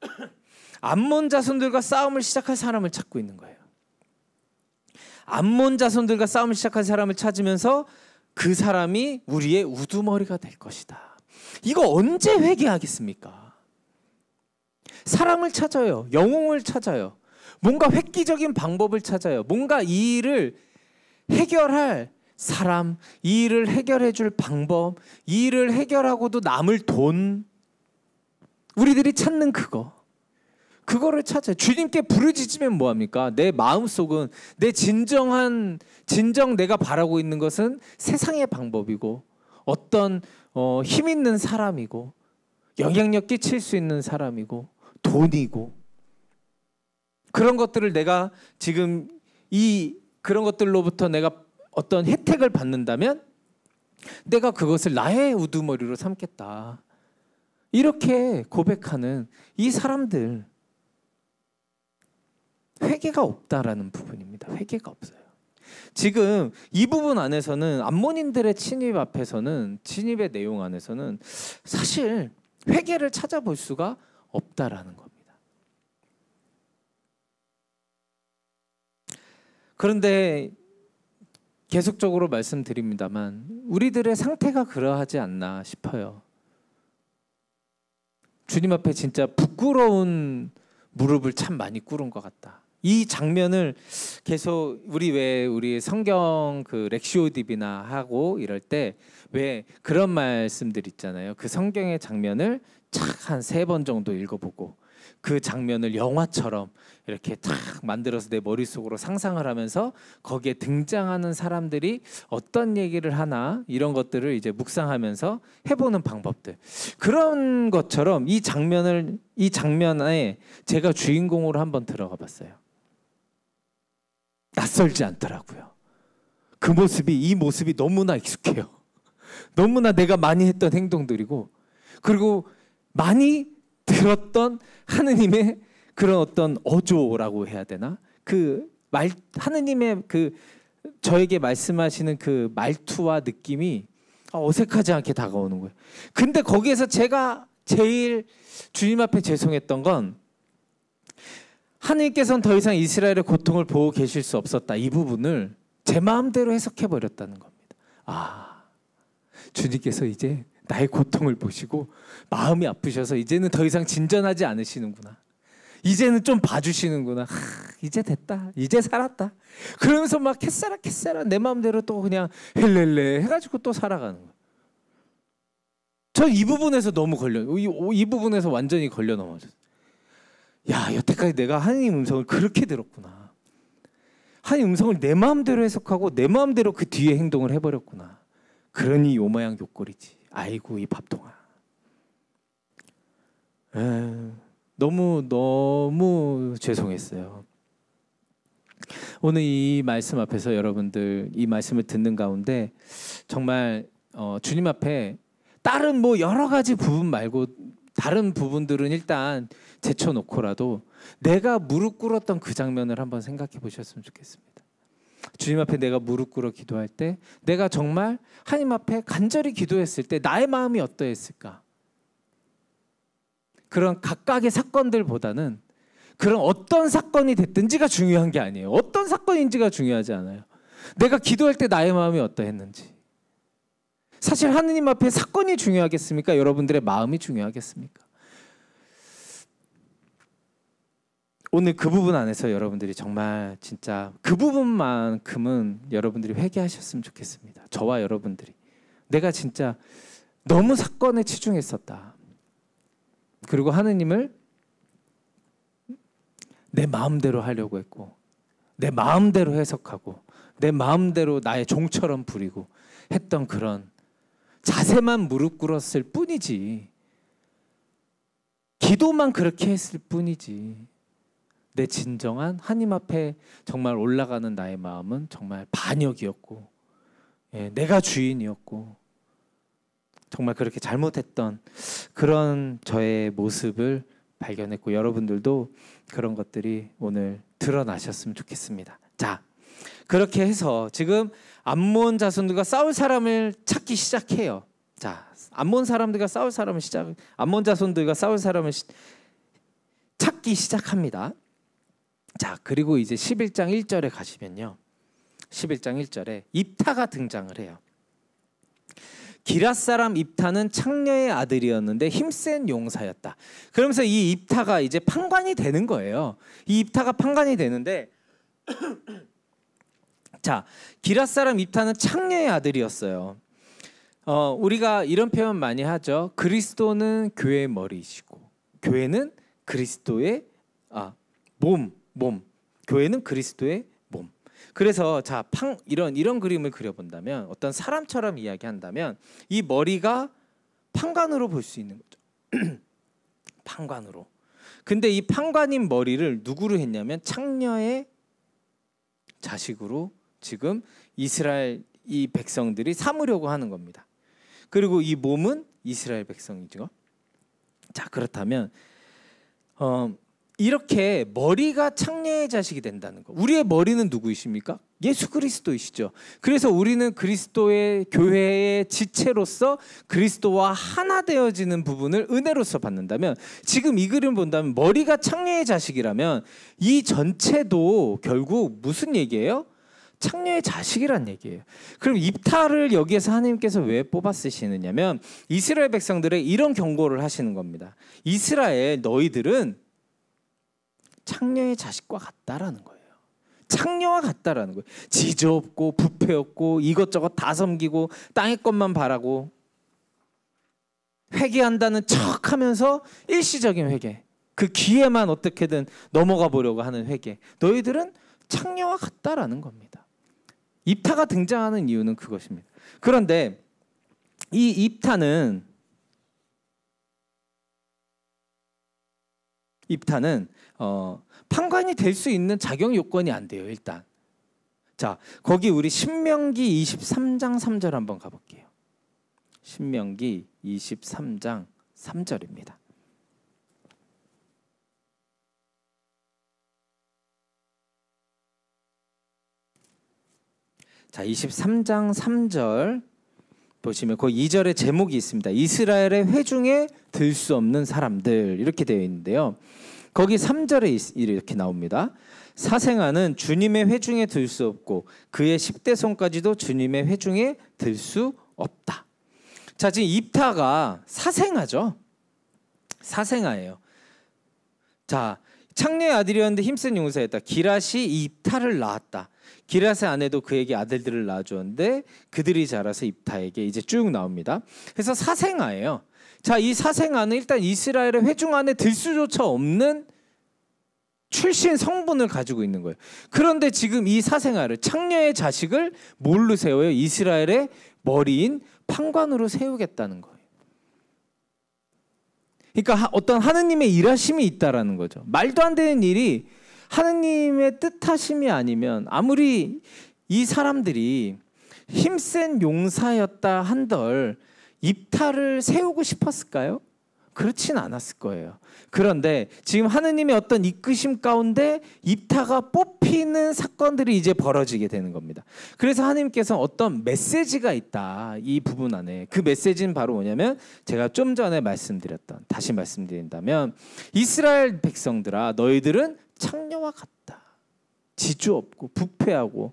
암몬 자손들과 싸움을 시작할 사람을 찾고 있는 거예요. 암몬 자손들과 싸움을 시작한 사람을 찾으면서 그 사람이 우리의 우두머리가 될 것이다. 이거 언제 회개하겠습니까? 사람을 찾아요. 영웅을 찾아요. 뭔가 획기적인 방법을 찾아요. 뭔가 이 일을 해결할 사람, 이 일을 해결해 줄 방법, 이 일을 해결하고도 남을 돈. 우리들이 찾는 그거. 그거를 찾아요. 주님께 부르짖으면 뭐 합니까? 내 마음속은 내 진정한 진정 내가 바라고 있는 것은 세상의 방법이고 어떤 어, 힘 있는 사람이고 영향력 끼칠 수 있는 사람이고 돈이고 그런 것들을 내가 지금 이 그런 것들로부터 내가 어떤 혜택을 받는다면 내가 그것을 나의 우두머리로 삼겠다. 이렇게 고백하는 이 사람들 회개가 없다라는 부분입니다. 회개가 없어요. 지금 이 부분 안에서는 암몬인들의 침입 앞에서는 침입의 내용 안에서는 사실 회개를 찾아볼 수가 없다라는 겁니다. 그런데 계속적으로 말씀드립니다만 우리들의 상태가 그러하지 않나 싶어요. 주님 앞에 진짜 부끄러운 무릎을 참 많이 꿇은 것 같다. 이 장면을 계속 우리 왜 우리 성경 그 렉시오딥이나 하고 이럴 때 왜 그런 말씀들 있잖아요. 그 성경의 장면을 착 한 세 번 정도 읽어보고 그 장면을 영화처럼 이렇게 탁 만들어서 내 머릿속으로 상상을 하면서 거기에 등장하는 사람들이 어떤 얘기를 하나 이런 것들을 이제 묵상하면서 해보는 방법들 그런 것처럼 이 장면을 이 장면에 제가 주인공으로 한번 들어가 봤어요. 낯설지 않더라고요. 그 모습이 이 모습이 너무나 익숙해요. 너무나 내가 많이 했던 행동들이고 그리고 많이 들었던 하느님의 그런 어떤 어조라고 해야 되나? 그 말 하느님의 그 저에게 말씀하시는 그 말투와 느낌이 아, 어색하지 않게 다가오는 거예요. 근데 거기에서 제가 제일 주님 앞에 죄송했던 건 하느님께서는더 이상 이스라엘의 고통을 보고 계실 수 없었다. 이 부분을 제 마음대로 해석해 버렸다는 겁니다. 아, 주님께서 이제 나의 고통을 보시고 마음이 아프셔서 이제는 더 이상 진전하지 않으시는구나. 이제는 좀 봐주시는구나. 하, 이제 됐다. 이제 살았다. 그러면서 막 캐싸라 캐싸라 내 마음대로 또 그냥 헬렐레 해가지고 또 살아가는 거예요. 저 이 부분에서 너무 걸려. 이, 이 부분에서 완전히 걸려 넘어졌어요. 야, 여태까지 내가 하나님 음성을 그렇게 들었구나. 하나님 음성을 내 마음대로 해석하고 내 마음대로 그 뒤에 행동을 해버렸구나. 그러니 요 모양 요꼴이지. 아이고 이 밥통아. 에이, 너무 너무 죄송했어요. 오늘 이 말씀 앞에서 여러분들 이 말씀을 듣는 가운데 정말 어, 주님 앞에 다른 뭐 여러 가지 부분 말고 다른 부분들은 일단 제쳐놓고라도 내가 무릎 꿇었던 그 장면을 한번 생각해 보셨으면 좋겠습니다. 주님 앞에 내가 무릎 꿇어 기도할 때 내가 정말 하나님 앞에 간절히 기도했을 때 나의 마음이 어떠했을까? 그런 각각의 사건들보다는 그런 어떤 사건이 됐든지가 중요한 게 아니에요. 어떤 사건인지가 중요하지 않아요. 내가 기도할 때 나의 마음이 어떠했는지. 사실 하느님 앞에 사건이 중요하겠습니까? 여러분들의 마음이 중요하겠습니까? 오늘 그 부분 안에서 여러분들이 정말 진짜 그 부분만큼은 여러분들이 회개하셨으면 좋겠습니다. 저와 여러분들이 내가 진짜 너무 사건에 치중했었다. 그리고 하느님을 내 마음대로 하려고 했고 내 마음대로 해석하고 내 마음대로 나의 종처럼 부리고 했던 그런 자세만 무릎 꿇었을 뿐이지 기도만 그렇게 했을 뿐이지 내 진정한 하나님 앞에 정말 올라가는 나의 마음은 정말 반역이었고 예, 내가 주인이었고 정말 그렇게 잘못했던 그런 저의 모습을 발견했고 여러분들도 그런 것들이 오늘 드러나셨으면 좋겠습니다. 자, 그렇게 해서 지금 암몬 자손들과 싸울 사람을 찾기 시작해요. 자, 암몬 사람들과 싸울 사람을 시작, 암몬 자손들과 싸울 사람을 시, 찾기 시작합니다. 자, 그리고 이제 11장 1절에 가시면요. 11장 1절에 입타가 등장을 해요. 기랏 사람 입타는 창녀의 아들이었는데 힘센 용사였다. 그러면서 이 입타가 이제 판관이 되는 거예요. 이 입타가 판관이 되는데 자, 기랏 사람 입타는 창녀의 아들이었어요. 어, 우리가 이런 표현 많이 하죠. 그리스도는 교회의 머리이시고 교회는 그리스도의 아, 몸 몸, 교회는 그리스도의 몸. 그래서 자, 팡 이런 이런 그림을 그려 본다면 어떤 사람처럼 이야기한다면 이 머리가 판관으로 볼 수 있는 거죠. 판관으로. 근데 이 판관인 머리를 누구로 했냐면 창녀의 자식으로 지금 이스라엘 이 백성들이 삼으려고 하는 겁니다. 그리고 이 몸은 이스라엘 백성이죠. 자 그렇다면 어, 이렇게 머리가 창녀의 자식이 된다는 거. 우리의 머리는 누구이십니까? 예수 그리스도이시죠. 그래서 우리는 그리스도의 교회의 지체로서 그리스도와 하나 되어지는 부분을 은혜로서 받는다면 지금 이 그림 본다면 머리가 창녀의 자식이라면 이 전체도 결국 무슨 얘기예요? 창녀의 자식이란 얘기예요. 그럼 입타를 여기에서 하나님께서 왜 뽑아 쓰시느냐면 이스라엘 백성들의 이런 경고를 하시는 겁니다. 이스라엘 너희들은 창녀의 자식과 같다라는 거예요. 창녀와 같다라는 거예요. 지저 없고 부패 없고 이것저것 다 섬기고 땅의 것만 바라고 회개한다는 척하면서 일시적인 회개. 그 기회만 어떻게든 넘어가 보려고 하는 회개. 너희들은 창녀와 같다라는 겁니다. 입타가 등장하는 이유는 그것입니다. 그런데 이 입타는 입타는 어, 판관이 될 수 있는 작용 요건이 안 돼요 일단 자 거기 우리 신명기 23장 3절 한번 가볼게요 신명기 23장 3절입니다 자 23장 3절 보시면 그2절의 제목이 있습니다. 이스라엘의 회중에 들 수 없는 사람들 이렇게 되어 있는데요. 거기 3절에 이렇게 나옵니다. 사생아는 주님의 회중에 들 수 없고 그의 1대 손까지도 주님의 회중에 들 수 없다. 자, 지금 입타가 사생아죠. 사생아예요. 자, 창녀의 아들이었는데 힘센 용사였다. 기라시 입타를 낳았다. 기라세 아내도 그에게 아들들을 낳아주었는데 그들이 자라서 입타에게 이제 쭉 나옵니다. 그래서 사생아예요. 자, 이 사생아는 일단 이스라엘의 회중 안에 들 수조차 없는 출신 성분을 가지고 있는 거예요. 그런데 지금 이 사생아를 창녀의 자식을 뭘로 세워요? 이스라엘의 머리인 판관으로 세우겠다는 거예요. 그러니까 어떤 하느님의 일하심이 있다라는 거죠. 말도 안 되는 일이 하느님의 뜻하심이 아니면 아무리 이 사람들이 힘센 용사였다 한들 입탈을 세우고 싶었을까요? 그렇진 않았을 거예요. 그런데 지금 하느님의 어떤 이끄심 가운데 입타가 뽑히는 사건들이 이제 벌어지게 되는 겁니다. 그래서 하느님께서 어떤 메시지가 있다. 이 부분 안에. 그 메시지는 바로 뭐냐면 제가 좀 전에 말씀드렸던 다시 말씀드린다면 이스라엘 백성들아 너희들은 창녀와 같다. 지주 없고 부패하고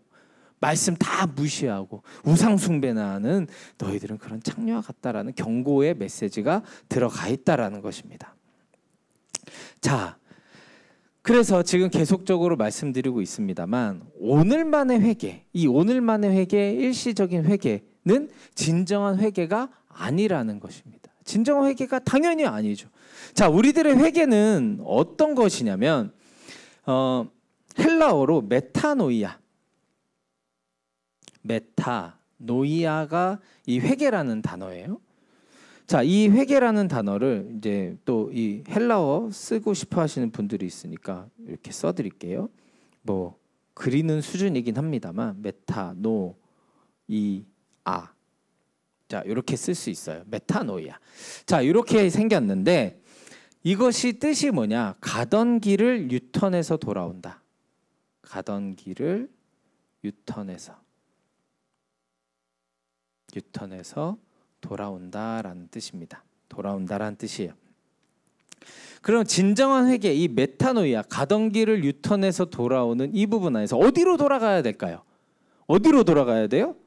말씀 다 무시하고 우상숭배나 하는 너희들은 그런 창녀와 같다라는 경고의 메시지가 들어가 있다라는 것입니다. 자, 그래서 지금 계속적으로 말씀드리고 있습니다만 오늘만의 회개, 이 오늘만의 회개, 일시적인 회개는 진정한 회개가 아니라는 것입니다. 진정한 회개가 당연히 아니죠. 자, 우리들의 회개는 어떤 것이냐면 어, 헬라어로 메타노이아, 메타 노이아가 이 회개라는 단어예요. 자, 이 회개라는 단어를 이제 또 이 헬라어 쓰고 싶어 하시는 분들이 있으니까 이렇게 써 드릴게요. 뭐 그리는 수준이긴 합니다만 메타노 이아 자, 이렇게 쓸 수 있어요. 메타노이아. 자, 이렇게 생겼는데 이것이 뜻이 뭐냐? 가던 길을 유턴해서 돌아온다. 가던 길을 유턴해서 유턴해서 돌아온다라는 뜻입니다. 돌아온다라는 뜻이에요. 그럼 진정한 회개, 이 메타노이아, 가던 길을 유턴해서 돌아오는 이 부분 안에서 어디로 돌아가야 될까요? 어디로 돌아가야 돼요?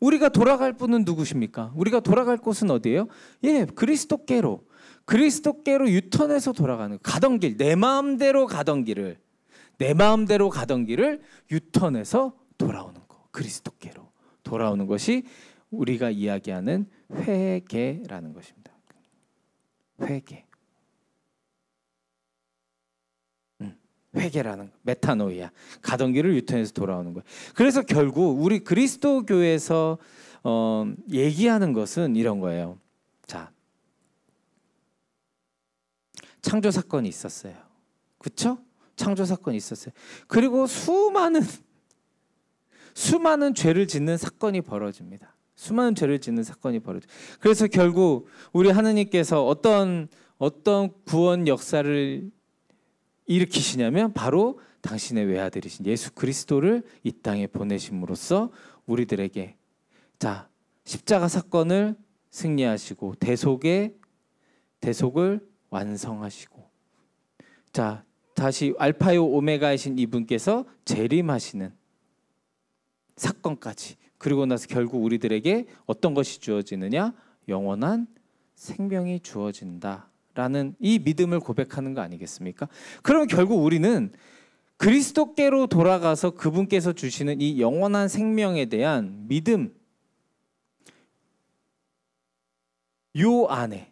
우리가 돌아갈 분은 누구십니까? 우리가 돌아갈 곳은 어디예요? 예, 그리스도께로. 그리스도께로 유턴해서 돌아가는 가던 길, 내 마음대로 가던 길을 내 마음대로 가던 길을 유턴해서 돌아오는 거. 그리스도께로 돌아오는 것이 우리가 이야기하는 회개라는 것입니다. 회개. 음, 회개라는 거, 메타노이야. 가던 길을 유턴해서 돌아오는 거예요. 그래서 결국 우리 그리스도 교에서 어, 얘기하는 것은 이런 거예요. 창조 사건이 있었어요. 그쵸? 창조 사건이 있었어요. 그리고 수많은 수많은 죄를 짓는 사건이 벌어집니다. 수많은 죄를 짓는 사건이 벌어져. 그래서 결국 우리 하느님께서 어떤 어떤 구원 역사를 일으키시냐면 바로 당신의 외아들이신 예수 그리스도를 이 땅에 보내심으로써 우리들에게 자 십자가 사건을 승리하시고 대속의 대속을 완성하시고 자 다시 알파요 오메가이신 이분께서 재림하시는 사건까지 그리고 나서 결국 우리들에게 어떤 것이 주어지느냐 영원한 생명이 주어진다라는 이 믿음을 고백하는 거 아니겠습니까? 그럼 결국 우리는 그리스도께로 돌아가서 그분께서 주시는 이 영원한 생명에 대한 믿음 요 안에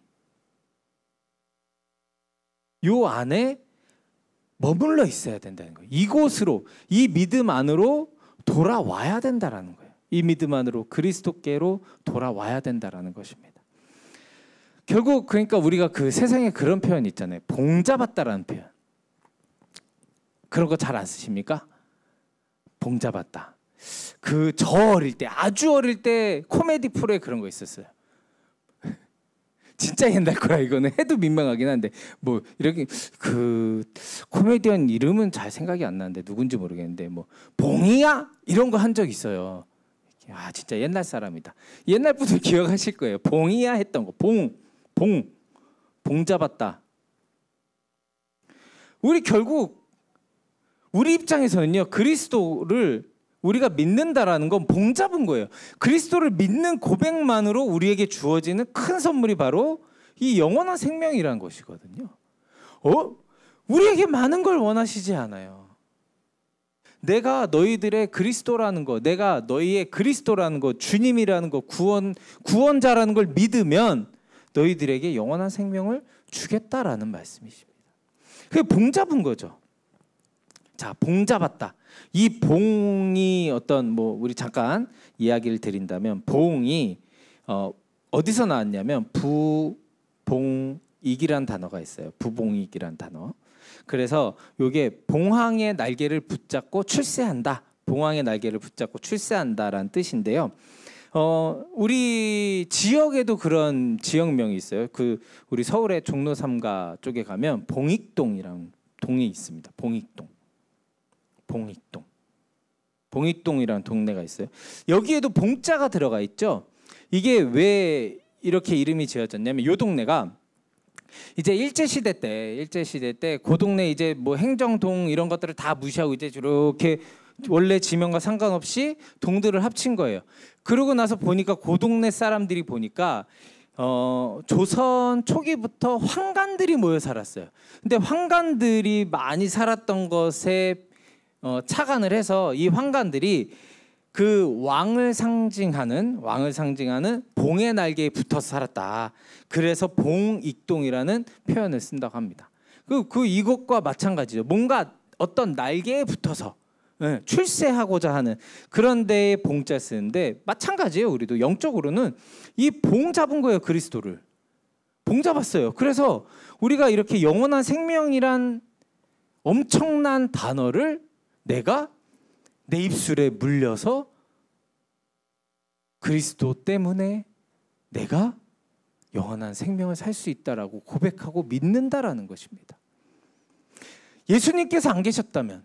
요 안에 머물러 있어야 된다는 거예요. 이곳으로 이 믿음 안으로 돌아와야 된다라는 거예요. 이 믿음 안으로 그리스도께로 돌아와야 된다라는 것입니다. 결국 그러니까 우리가 그 세상에 그런 표현 있잖아요. 봉잡았다라는 표현. 그런 거 잘 안 쓰십니까? 봉잡았다. 그 저 어릴 때 아주 어릴 때 코미디 프로에 그런 거 있었어요. 진짜 옛날 거야 이거는 해도 민망하긴 한데 뭐 이렇게 그 코미디언 이름은 잘 생각이 안 나는데 누군지 모르겠는데 뭐 봉이야 이런 거 한 적 있어요. 아 진짜 옛날 사람이다. 옛날 분들 기억하실 거예요. 봉이야 했던 거. 봉, 봉, 봉 잡았다. 우리 결국 우리 입장에서는요 그리스도를 우리가 믿는다라는 건 봉잡은 거예요. 그리스도를 믿는 고백만으로 우리에게 주어지는 큰 선물이 바로 이 영원한 생명이라는 것이거든요. 어? 우리에게 많은 걸 원하시지 않아요. 내가 너희들의 그리스도라는 거, 내가 너희의 그리스도라는 거, 주님이라는 거, 구원 구원자라는 걸 믿으면 너희들에게 영원한 생명을 주겠다라는 말씀이십니다. 그게 봉잡은 거죠. 자, 봉잡았다. 이 봉이 어떤 뭐 우리 잠깐 이야기를 드린다면 봉이 어 어디서 나왔냐면 부봉익이란 단어가 있어요. 부봉익이란 단어. 그래서 요게 봉황의 날개를 붙잡고 출세한다. 봉황의 날개를 붙잡고 출세한다라는 뜻인데요. 어, 우리 지역에도 그런 지역명이 있어요. 그 우리 서울의 종로 삼가 쪽에 가면 봉익동이랑 동이 있습니다. 봉익동. 봉익동. 봉익동이라는 동네가 있어요. 여기에도 봉자가 들어가 있죠. 이게 왜 이렇게 이름이 지어졌냐면 이 동네가 이제 일제 시대 때 일제 시대 때그 동네 이제 뭐 행정동 이런 것들을 다 무시하고 이제 이렇게 원래 지명과 상관없이 동들을 합친 거예요. 그러고 나서 보니까 그 동네 사람들이 보니까 어, 조선 초기부터 환관들이 모여 살았어요. 근데 환관들이 많이 살았던 것에 어, 착안을 해서 이 환관들이 그 왕을 상징하는 왕을 상징하는 봉의 날개에 붙어 서 살았다. 그래서 봉익동이라는 표현을 쓴다고 합니다. 그, 그 이것과 마찬가지죠. 뭔가 어떤 날개에 붙어서 네, 출세하고자 하는 그런 데에 봉자 쓰는데 마찬가지예요. 우리도 영적으로는 이 봉 잡은 거예요. 그리스도를 봉 잡았어요. 그래서 우리가 이렇게 영원한 생명이란 엄청난 단어를 내가 내 입술에 물려서 그리스도 때문에 내가 영원한 생명을 살 수 있다라고 고백하고 믿는다라는 것입니다. 예수님께서 안 계셨다면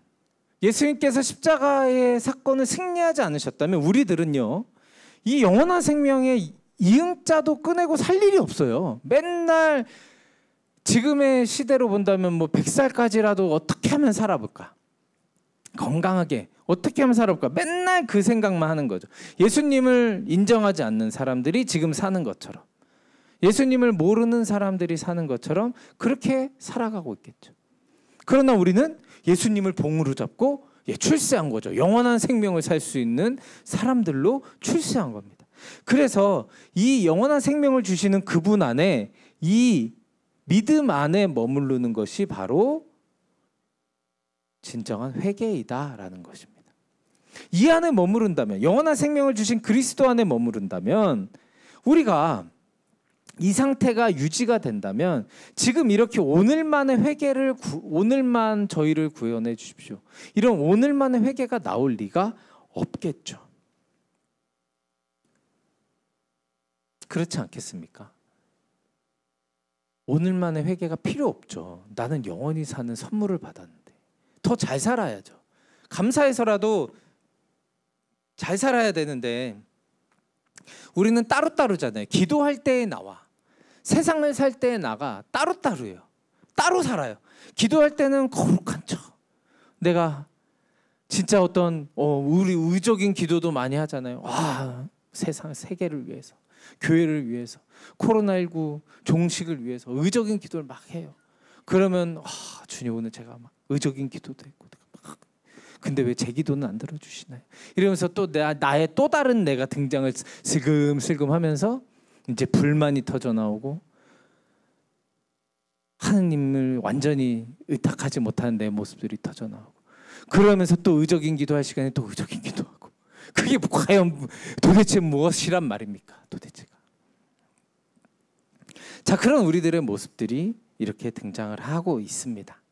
예수님께서 십자가의 사건을 승리하지 않으셨다면 우리들은요. 이 영원한 생명의 이응자도 꺼내고 살 일이 없어요. 맨날 지금의 시대로 본다면 뭐 100살까지라도 어떻게 하면 살아볼까? 건강하게 어떻게 하면 살아볼까? 맨날 그 생각만 하는 거죠. 예수님을 인정하지 않는 사람들이 지금 사는 것처럼 예수님을 모르는 사람들이 사는 것처럼 그렇게 살아가고 있겠죠. 그러나 우리는 예수님을 봉으로 잡고 예, 출세한 거죠. 영원한 생명을 살 수 있는 사람들로 출세한 겁니다. 그래서 이 영원한 생명을 주시는 그분 안에 이 믿음 안에 머무르는 것이 바로 진정한 회개이다라는 것입니다. 이 안에 머무른다면 영원한 생명을 주신 그리스도 안에 머무른다면 우리가 이 상태가 유지가 된다면 지금 이렇게 오늘만의 회개를 구, 오늘만 저희를 구현해 주십시오. 이런 오늘만의 회개가 나올 리가 없겠죠. 그렇지 않겠습니까? 오늘만의 회개가 필요 없죠. 나는 영원히 사는 선물을 받았는데. 더잘 살아야죠. 감사해서라도 잘 살아야 되는데 우리는 따로따로잖아요. 기도할 때에 나와. 세상을 살 때에 나가 따로따로예요. 따로 살아요. 기도할 때는 거룩한 척. 내가 진짜 어떤 어, 우리 의적인 기도도 많이 하잖아요. 와, 세상 세계를 위해서, 교회를 위해서, 코로나19 종식을 위해서 의적인 기도를 막 해요. 그러면 아, 주님 오늘 제가 막 의적인 기도도 했고 막 근데 왜 제 기도는 안 들어주시나요? 이러면서 또 나, 나의 또 다른 내가 등장을 슬금슬금 하면서 이제 불만이 터져 나오고 하느님을 완전히 의탁하지 못하는 내 모습들이 터져 나오고 그러면서 또 의적인 기도할 시간에 또 의적인 기도하고 그게 뭐 과연 도대체 무엇이란 말입니까? 도대체가 자 그런 우리들의 모습들이 이렇게 등장을 하고 있습니다.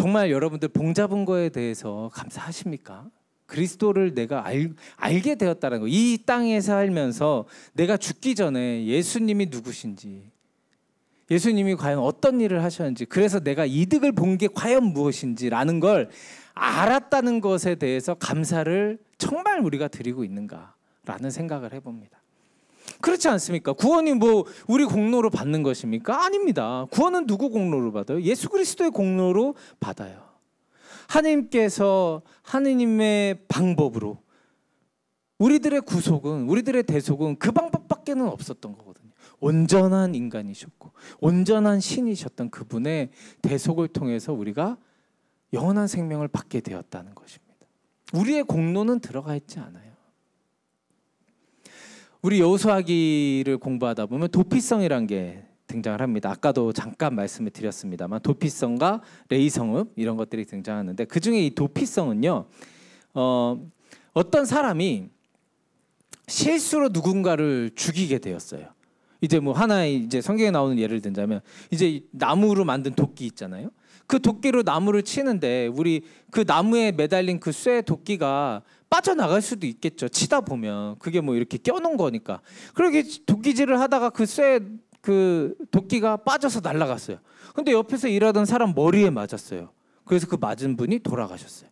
정말 여러분들 봉잡은 거에 대해서 감사하십니까? 그리스도를 내가 알, 알게 되었다는 거. 이땅에 살면서 내가 죽기 전에 예수님이 누구신지, 예수님이 과연 어떤 일을 하셨는지, 그래서 내가 이득을 본 게 과연 무엇인지라는 걸 알았다는 것에 대해서 감사를 정말 우리가 드리고 있는가라는 생각을 해봅니다. 그렇지 않습니까? 구원이 뭐 우리 공로로 받는 것입니까? 아닙니다. 구원은 누구 공로로 받아요? 예수 그리스도의 공로로 받아요. 하나님께서 하느님의 방법으로 우리들의 구속은 우리들의 대속은 그 방법밖에는 없었던 거거든요. 온전한 인간이셨고 온전한 신이셨던 그분의 대속을 통해서 우리가 영원한 생명을 받게 되었다는 것입니다. 우리의 공로는 들어가 있지 않아요. 우리 여호수아기를 공부하다 보면 도피성이란 게 등장을 합니다. 아까도 잠깐 말씀을 드렸습니다만 도피성과 레이성읍 이런 것들이 등장하는데 그 중에 이 도피성은요, 어, 어떤 사람이 실수로 누군가를 죽이게 되었어요. 이제 뭐 하나의 이제 성경에 나오는 예를 든다면 이제 나무로 만든 도끼 있잖아요. 그 도끼로 나무를 치는데 우리 그 나무에 매달린 그 쇠 도끼가 빠져나갈 수도 있겠죠. 치다 보면 그게 뭐 이렇게 껴놓은 거니까. 그렇게 도끼질을 하다가 그 쇠그 그 도끼가 빠져서 날아갔어요. 근데 옆에서 일하던 사람 머리에 맞았어요. 그래서 그 맞은 분이 돌아가셨어요.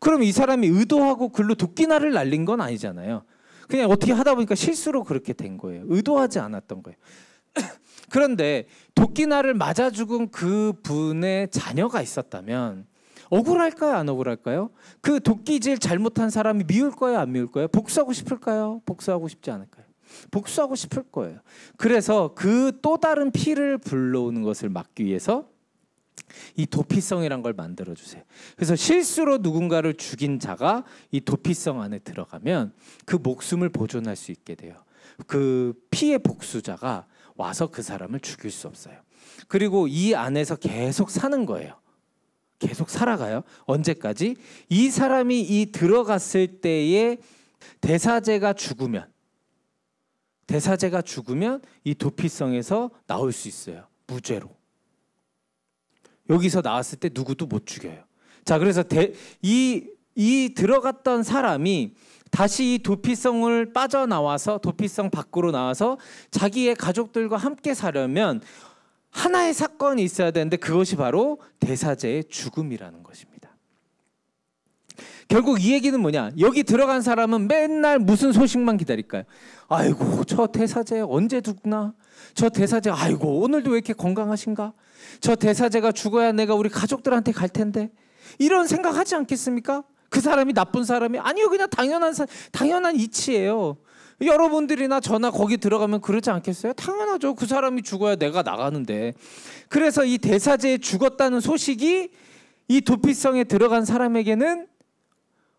그럼 이 사람이 의도하고 글로 도끼날을 날린 건 아니잖아요. 그냥 어떻게 하다 보니까 실수로 그렇게 된 거예요. 의도하지 않았던 거예요. 그런데 도끼나를 맞아 죽은 그 분의 자녀가 있었다면 억울할까요? 안 억울할까요? 그 도끼질 잘못한 사람이 미울 거예요? 안 미울 거예요? 복수하고 싶을까요? 복수하고 싶지 않을까요? 복수하고 싶을 거예요. 그래서 그 또 다른 피를 불러오는 것을 막기 위해서 이 도피성이란 걸 만들어 주세요. 그래서 실수로 누군가를 죽인 자가 이 도피성 안에 들어가면 그 목숨을 보존할 수 있게 돼요. 그 피해 복수자가 와서 그 사람을 죽일 수 없어요. 그리고 이 안에서 계속 사는 거예요. 계속 살아가요. 언제까지? 이 사람이 이 들어갔을 때에 대사제가 죽으면 대사제가 죽으면 이 도피성에서 나올 수 있어요. 무죄로. 여기서 나왔을 때 누구도 못 죽여요. 자, 그래서 대, 이, 이 들어갔던 사람이 다시 이 도피성을 빠져나와서 도피성 밖으로 나와서 자기의 가족들과 함께 사려면 하나의 사건이 있어야 되는데 그것이 바로 대사제의 죽음이라는 것입니다. 결국 이 얘기는 뭐냐? 여기 들어간 사람은 맨날 무슨 소식만 기다릴까요? 아이고, 저 대사제 언제 죽나? 저 대사제, 아이고, 오늘도 왜 이렇게 건강하신가? 저 대사제가 죽어야 내가 우리 가족들한테 갈 텐데 이런 생각하지 않겠습니까? 그 사람이 나쁜 사람이 아니요 그냥 당연한 사, 당연한 이치예요. 여러분들이나 저나 거기 들어가면 그러지 않겠어요? 당연하죠. 그 사람이 죽어야 내가 나가는데. 그래서 이대사제 죽었다는 소식이 이 도피성에 들어간 사람에게는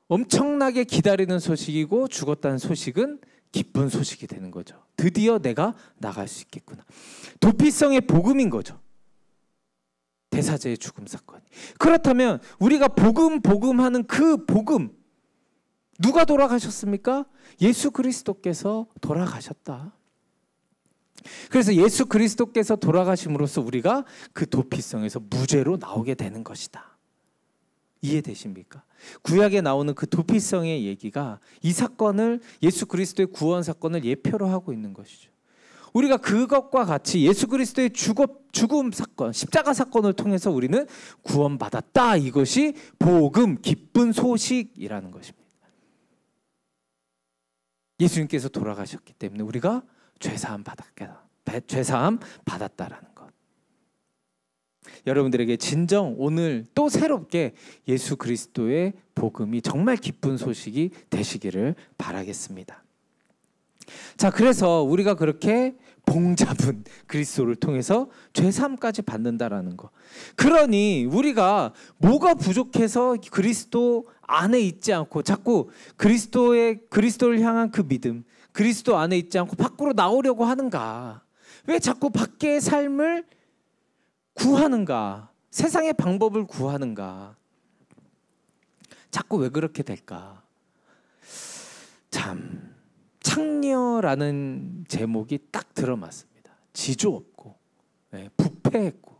엄청나게 기다리는 소식이고 죽었다는 소식은 기쁜 소식이 되는 거죠. 드디어 내가 나갈 수 있겠구나. 도피성의 복음인 거죠. 대사제의 죽음 사건. 그렇다면 우리가 복음 복음 하는 그 복음 누가 돌아가셨습니까? 예수 그리스도께서 돌아가셨다. 그래서 예수 그리스도께서 돌아가심으로써 우리가 그 도피성에서 무죄로 나오게 되는 것이다. 이해되십니까? 구약에 나오는 그 도피성의 얘기가 이 사건을 예수 그리스도의 구원 사건을 예표로 하고 있는 것이죠. 우리가 그것과 같이 예수 그리스도의 죽음 사건, 십자가 사건을 통해서 우리는 구원받았다. 이것이 복음, 기쁜 소식이라는 것입니다. 예수님께서 돌아가셨기 때문에 우리가 죄사함 받았다. 죄사함 받았다라는 것. 여러분들에게 진정 오늘 또 새롭게 예수 그리스도의 복음이 정말 기쁜 소식이 되시기를 바라겠습니다. 자, 그래서 우리가 그렇게 봉잡은 그리스도를 통해서 죄삼까지 받는다라는 거. 그러니 우리가 뭐가 부족해서 그리스도 안에 있지 않고 자꾸 그리스도의 그리스도를 향한 그 믿음, 그리스도 안에 있지 않고 밖으로 나오려고 하는가? 왜 자꾸 밖의 삶을 구하는가? 세상의 방법을 구하는가? 자꾸 왜 그렇게 될까? 참 창녀라는 제목이 딱 들어맞습니다. 지조 없고 네, 부패했고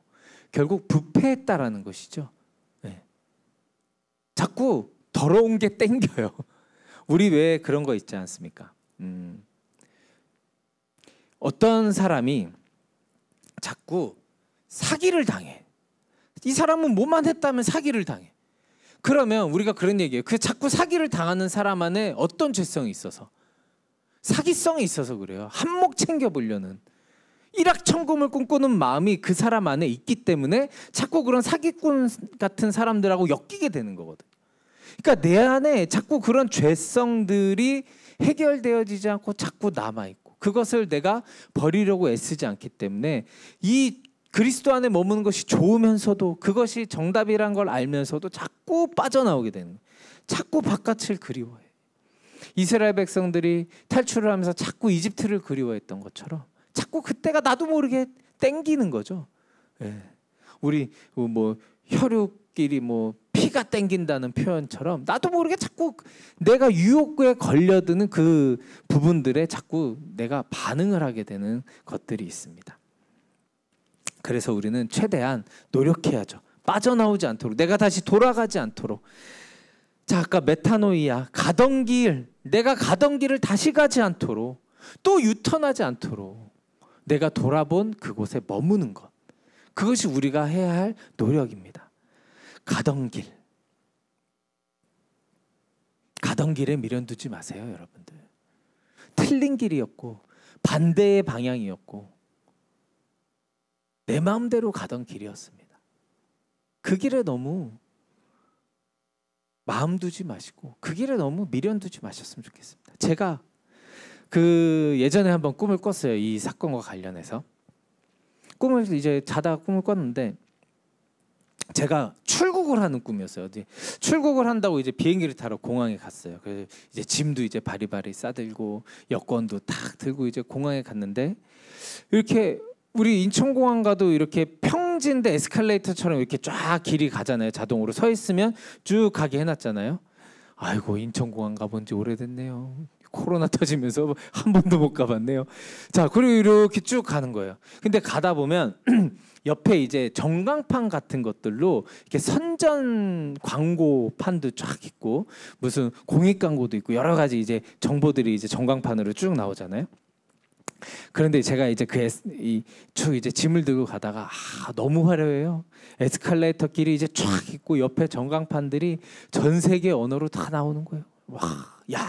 결국 부패했다라는 것이죠. 네. 자꾸 더러운 게 땡겨요. 우리 왜 그런 거 있지 않습니까? 음, 어떤 사람이 자꾸 사기를 당해. 이 사람은 뭐만 했다면 사기를 당해. 그러면 우리가 그런 얘기예요. 그 자꾸 사기를 당하는 사람 안에 어떤 죄성이 있어서 사기성이 있어서 그래요. 한몫 챙겨보려는. 일확천금을 꿈꾸는 마음이 그 사람 안에 있기 때문에 자꾸 그런 사기꾼 같은 사람들하고 엮이게 되는 거거든. 그러니까 내 안에 자꾸 그런 죄성들이 해결되어지지 않고 자꾸 남아 있고 그것을 내가 버리려고 애쓰지 않기 때문에 이 그리스도 안에 머무는 것이 좋으면서도 그것이 정답이란 걸 알면서도 자꾸 빠져나오게 되는 자꾸 바깥을 그리워해. 이스라엘 백성들이 탈출을 하면서 자꾸 이집트를 그리워했던 것처럼 자꾸 그때가 나도 모르게 땡기는 거죠. 예. 우리 뭐 혈육끼리 뭐 피가 땡긴다는 표현처럼 나도 모르게 자꾸 내가 유혹에 걸려드는 그 부분들에 자꾸 내가 반응을 하게 되는 것들이 있습니다. 그래서 우리는 최대한 노력해야죠. 빠져나오지 않도록 내가 다시 돌아가지 않도록 자 아까 메타노이야 가던 길 내가 가던 길을 다시 가지 않도록 또 유턴하지 않도록 내가 돌아본 그곳에 머무는 것. 그것이 우리가 해야 할 노력입니다. 가던 길. 가던 길에 미련 두지 마세요, 여러분들. 틀린 길이었고 반대의 방향이었고 내 마음대로 가던 길이었습니다. 그 길에 너무 마음 두지 마시고 그 길에 너무 미련 두지 마셨으면 좋겠습니다. 제가 그 예전에 한번 꿈을 꿨어요. 이 사건과 관련해서 꿈을 이제 자다 꿈을 꿨는데 제가 출국을 하는 꿈이었어요. 어디 출국을 한다고 이제 비행기를 타러 공항에 갔어요. 그래서 이제 짐도 이제 바리바리 싸들고 여권도 탁 들고 이제 공항에 갔는데 이렇게 우리 인천공항 가도 이렇게 평 휴양지 에스컬레이터처럼 이렇게 쫙 길이 가잖아요. 자동으로 서 있으면 쭉 가게 해놨잖아요. 아이고 인천공항 가본 지 오래됐네요. 코로나 터지면서 한 번도 못 가봤네요. 자 그리고 이렇게 쭉 가는 거예요. 근데 가다 보면 옆에 이제 전광판 같은 것들로 이렇게 선전 광고판도 쫙 있고 무슨 공익 광고도 있고 여러 가지 이제 정보들이 이제 전광판으로 쭉 나오잖아요. 그런데 제가 이제 그쭉 이제 짐을 들고 가다가 아, 너무 화려해요. 에스컬레이터 길이 이제 쫙 있고 옆에 전광판들이 전 세계 언어로 다 나오는 거예요. 와, 야,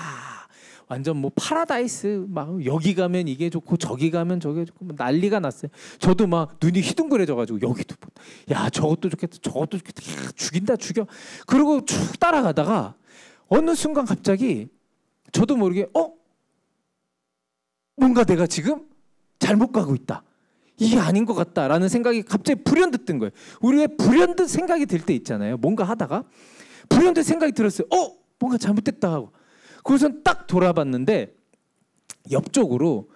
완전 뭐 파라다이스 막 여기 가면 이게 좋고 저기 가면 저게 좋고 난리가 났어요. 저도 막 눈이 휘둥그레져가지고 여기도 야 저것도 좋겠다 저것도 좋겠다 야, 죽인다 죽여. 그리고 쭉 따라가다가 어느 순간 갑자기 저도 모르게 어 뭔가 내가 지금 잘못 가고 있다. 이게 아닌 것 같다라는 생각이 갑자기 불현듯 든 거예요. 우리의 불현듯 생각이 들 때 있잖아요. 뭔가 하다가 불현듯 생각이 들었어요. 어, 뭔가 잘못됐다 하고. 그것은 딱 돌아봤는데 옆쪽으로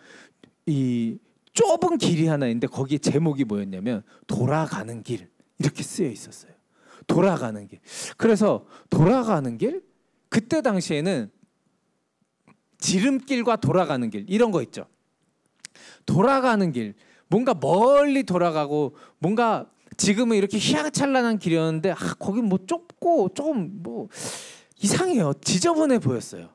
이 좁은 길이 하나 있는데 거기에 제목이 뭐였냐면 돌아가는 길 이렇게 쓰여 있었어요. 돌아가는 길. 그래서 돌아가는 길 그때 당시에는 지름길과 돌아가는 길 이런 거 있죠. 돌아가는 길 뭔가 멀리 돌아가고 뭔가 지금은 이렇게 희양찬란한 길이었는데 아, 거기 뭐 좁고 조금 뭐 이상해요. 지저분해 보였어요.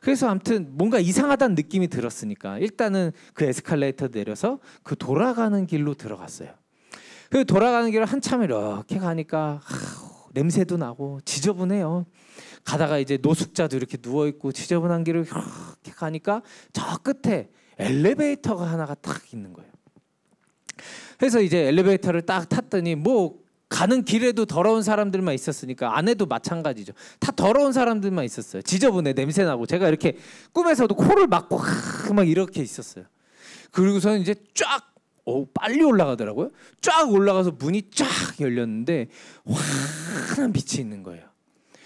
그래서 아무튼 뭔가 이상하다는 느낌이 들었으니까 일단은 그 에스컬레이터 내려서 그 돌아가는 길로 들어갔어요. 그 돌아가는 길을 한참 이렇게 가니까 아, 냄새도 나고 지저분해요. 가다가 이제 노숙자도 이렇게 누워 있고 지저분한 길을 이렇게 가니까 저 끝에 엘리베이터가 하나가 딱 있는 거예요. 그래서 이제 엘리베이터를 딱 탔더니 뭐 가는 길에도 더러운 사람들만 있었으니까 안에도 마찬가지죠. 다 더러운 사람들만 있었어요. 지저분해 냄새 나고 제가 이렇게 꿈에서도 코를 막고 막 이렇게 있었어요. 그리고서는 이제 쫙어 빨리 올라가더라고요. 쫙 올라가서 문이 쫙 열렸는데 환한 빛이 있는 거예요.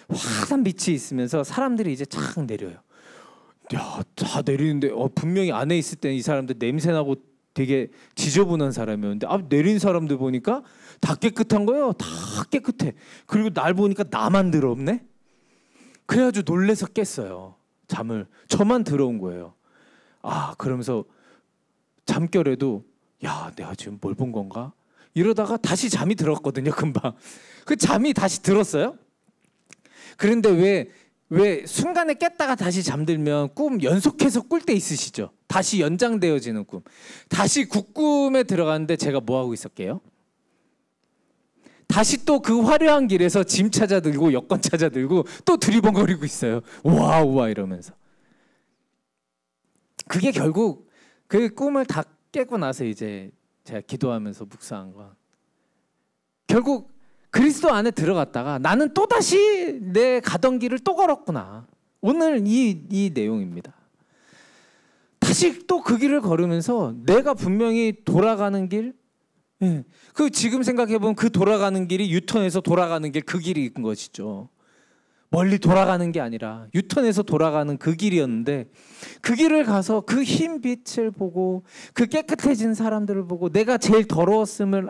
환한 빛이 있으면서 사람들이 이제 착 내려요. 야, 다 내리는데 어, 분명히 안에 있을 때는 이 사람들 냄새 나고 되게 지저분한 사람이었는데 아, 내린 사람들 보니까 다 깨끗한 거예요. 다 깨끗해. 그리고 날 보니까 나만 더럽네. 그래가지고 놀래서 깼어요. 잠을 저만 들어온 거예요. 아 그러면서 잠결에도 야, 내가 지금 뭘 본 건가? 이러다가 다시 잠이 들었거든요, 금방. 그 잠이 다시 들었어요? 그런데 왜, 왜 순간에 깼다가 다시 잠들면 꿈 연속해서 꿀 때 있으시죠? 다시 연장되어지는 꿈. 다시 국꿈에 들어갔는데 제가 뭐 하고 있었게요? 다시 또 그 화려한 길에서 짐 찾아 들고 여권 찾아 들고 또 두리번거리고 있어요. 와우 와 이러면서. 그게 결국 그 꿈을 다 깨고 나서 이제 제가 기도하면서 묵상한 건 결국 그리스도 안에 들어갔다가 나는 또다시 내 가던 길을 또 걸었구나. 오늘 이, 이 내용입니다. 다시 또 그 길을 걸으면서 내가 분명히 돌아가는 길, 예, 그 지금 생각해보면 그 돌아가는 길이 유턴에서 돌아가는 길그 길인 이 것이죠. 멀리 돌아가는 게 아니라 유턴에서 돌아가는 그 길이었는데 그 길을 가서 그 흰 빛을 보고 그 깨끗해진 사람들을 보고 내가 제일 더러웠음을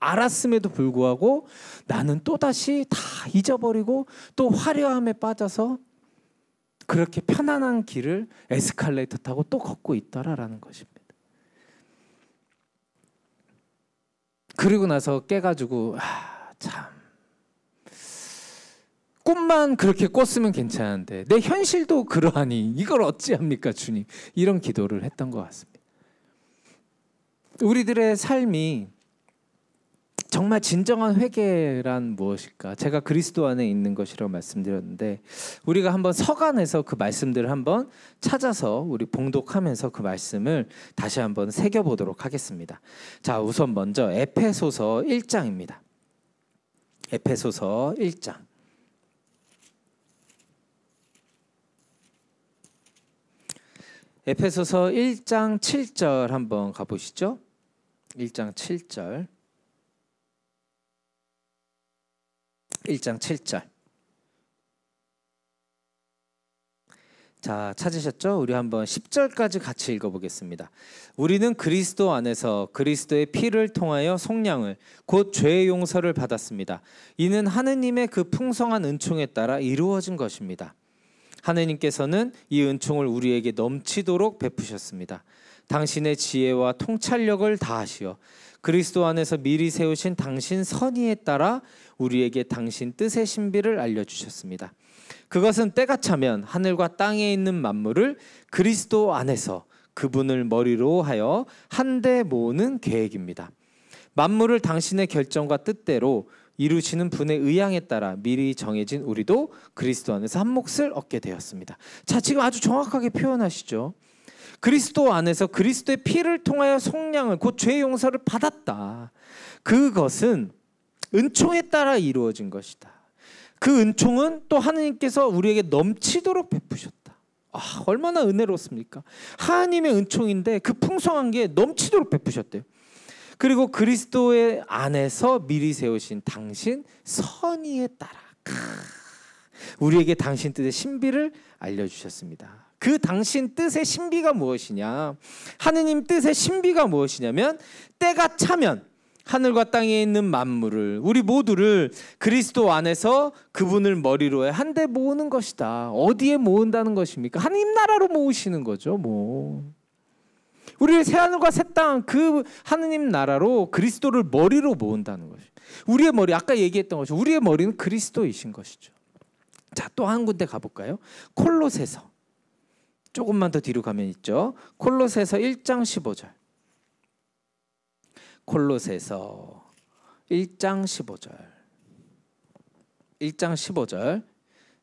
알았음에도 불구하고 나는 또다시 다 잊어버리고 또 화려함에 빠져서 그렇게 편안한 길을 에스컬레이터 타고 또 걷고 있더라라는 것입니다. 그리고 나서 깨가지고 아, 참 꿈만 그렇게 꿨으면 괜찮은데 내 현실도 그러하니 이걸 어찌합니까 주님 이런 기도를 했던 것 같습니다. 우리들의 삶이 정말 진정한 회개란 무엇일까? 제가 그리스도 안에 있는 것이라고 말씀드렸는데 우리가 한번 서간에서 그 말씀들을 한번 찾아서 우리 봉독하면서 그 말씀을 다시 한번 새겨 보도록 하겠습니다. 자, 우선 먼저 에페소서 1장입니다. 에페소서 1장. 에페소서 1장 7절 한번 가보시죠. 1장 7절. 1장 7절. 자, 찾으셨죠? 우리 한번 10절까지 같이 읽어보겠습니다. 우리는 그리스도 안에서 그리스도의 피를 통하여 속량을 곧 죄의 용서를 받았습니다. 이는 하느님의 그 풍성한 은총에 따라 이루어진 것입니다. 하느님께서는 이 은총을 우리에게 넘치도록 베푸셨습니다. 당신의 지혜와 통찰력을 다하시어 그리스도 안에서 미리 세우신 당신 선의에 따라 우리에게 당신 뜻의 신비를 알려주셨습니다. 그것은 때가 차면 하늘과 땅에 있는 만물을 그리스도 안에서 그분을 머리로 하여 한데 모으는 계획입니다. 만물을 당신의 결정과 뜻대로 이루시는 분의 의향에 따라 미리 정해진 우리도 그리스도 안에서 한 몫을 얻게 되었습니다. 자, 지금 아주 정확하게 표현하시죠. 그리스도 안에서 그리스도의 피를 통하여 속량을 곧 죄 용서를 받았다. 그것은 은총에 따라 이루어진 것이다. 그 은총은 또 하느님께서 우리에게 넘치도록 베푸셨다. 아, 얼마나 은혜롭습니까? 하나님의 은총인데 그 풍성한 게 넘치도록 베푸셨대요. 그리고 그리스도의 안에서 미리 세우신 당신 선의에 따라 우리에게 당신 뜻의 신비를 알려주셨습니다. 그 당신 뜻의 신비가 무엇이냐? 하느님 뜻의 신비가 무엇이냐면 때가 차면 하늘과 땅에 있는 만물을 우리 모두를 그리스도 안에서 그분을 머리로 해 한데 모으는 것이다. 어디에 모은다는 것입니까? 하나님 나라로 모으시는 거죠, 뭐. 우리를 새하늘과 새땅그 하느님 나라로 그리스도를 머리로 모은다는 것이 우리의 머리 아까 얘기했던 것이 우리의 머리는 그리스도이신 것이죠. 자또 한 군데 가볼까요? 콜로세서 조금만 더 뒤로 가면 있죠. 콜로세서 1장 15절. 콜로세서 1장 15절. 1장 15절.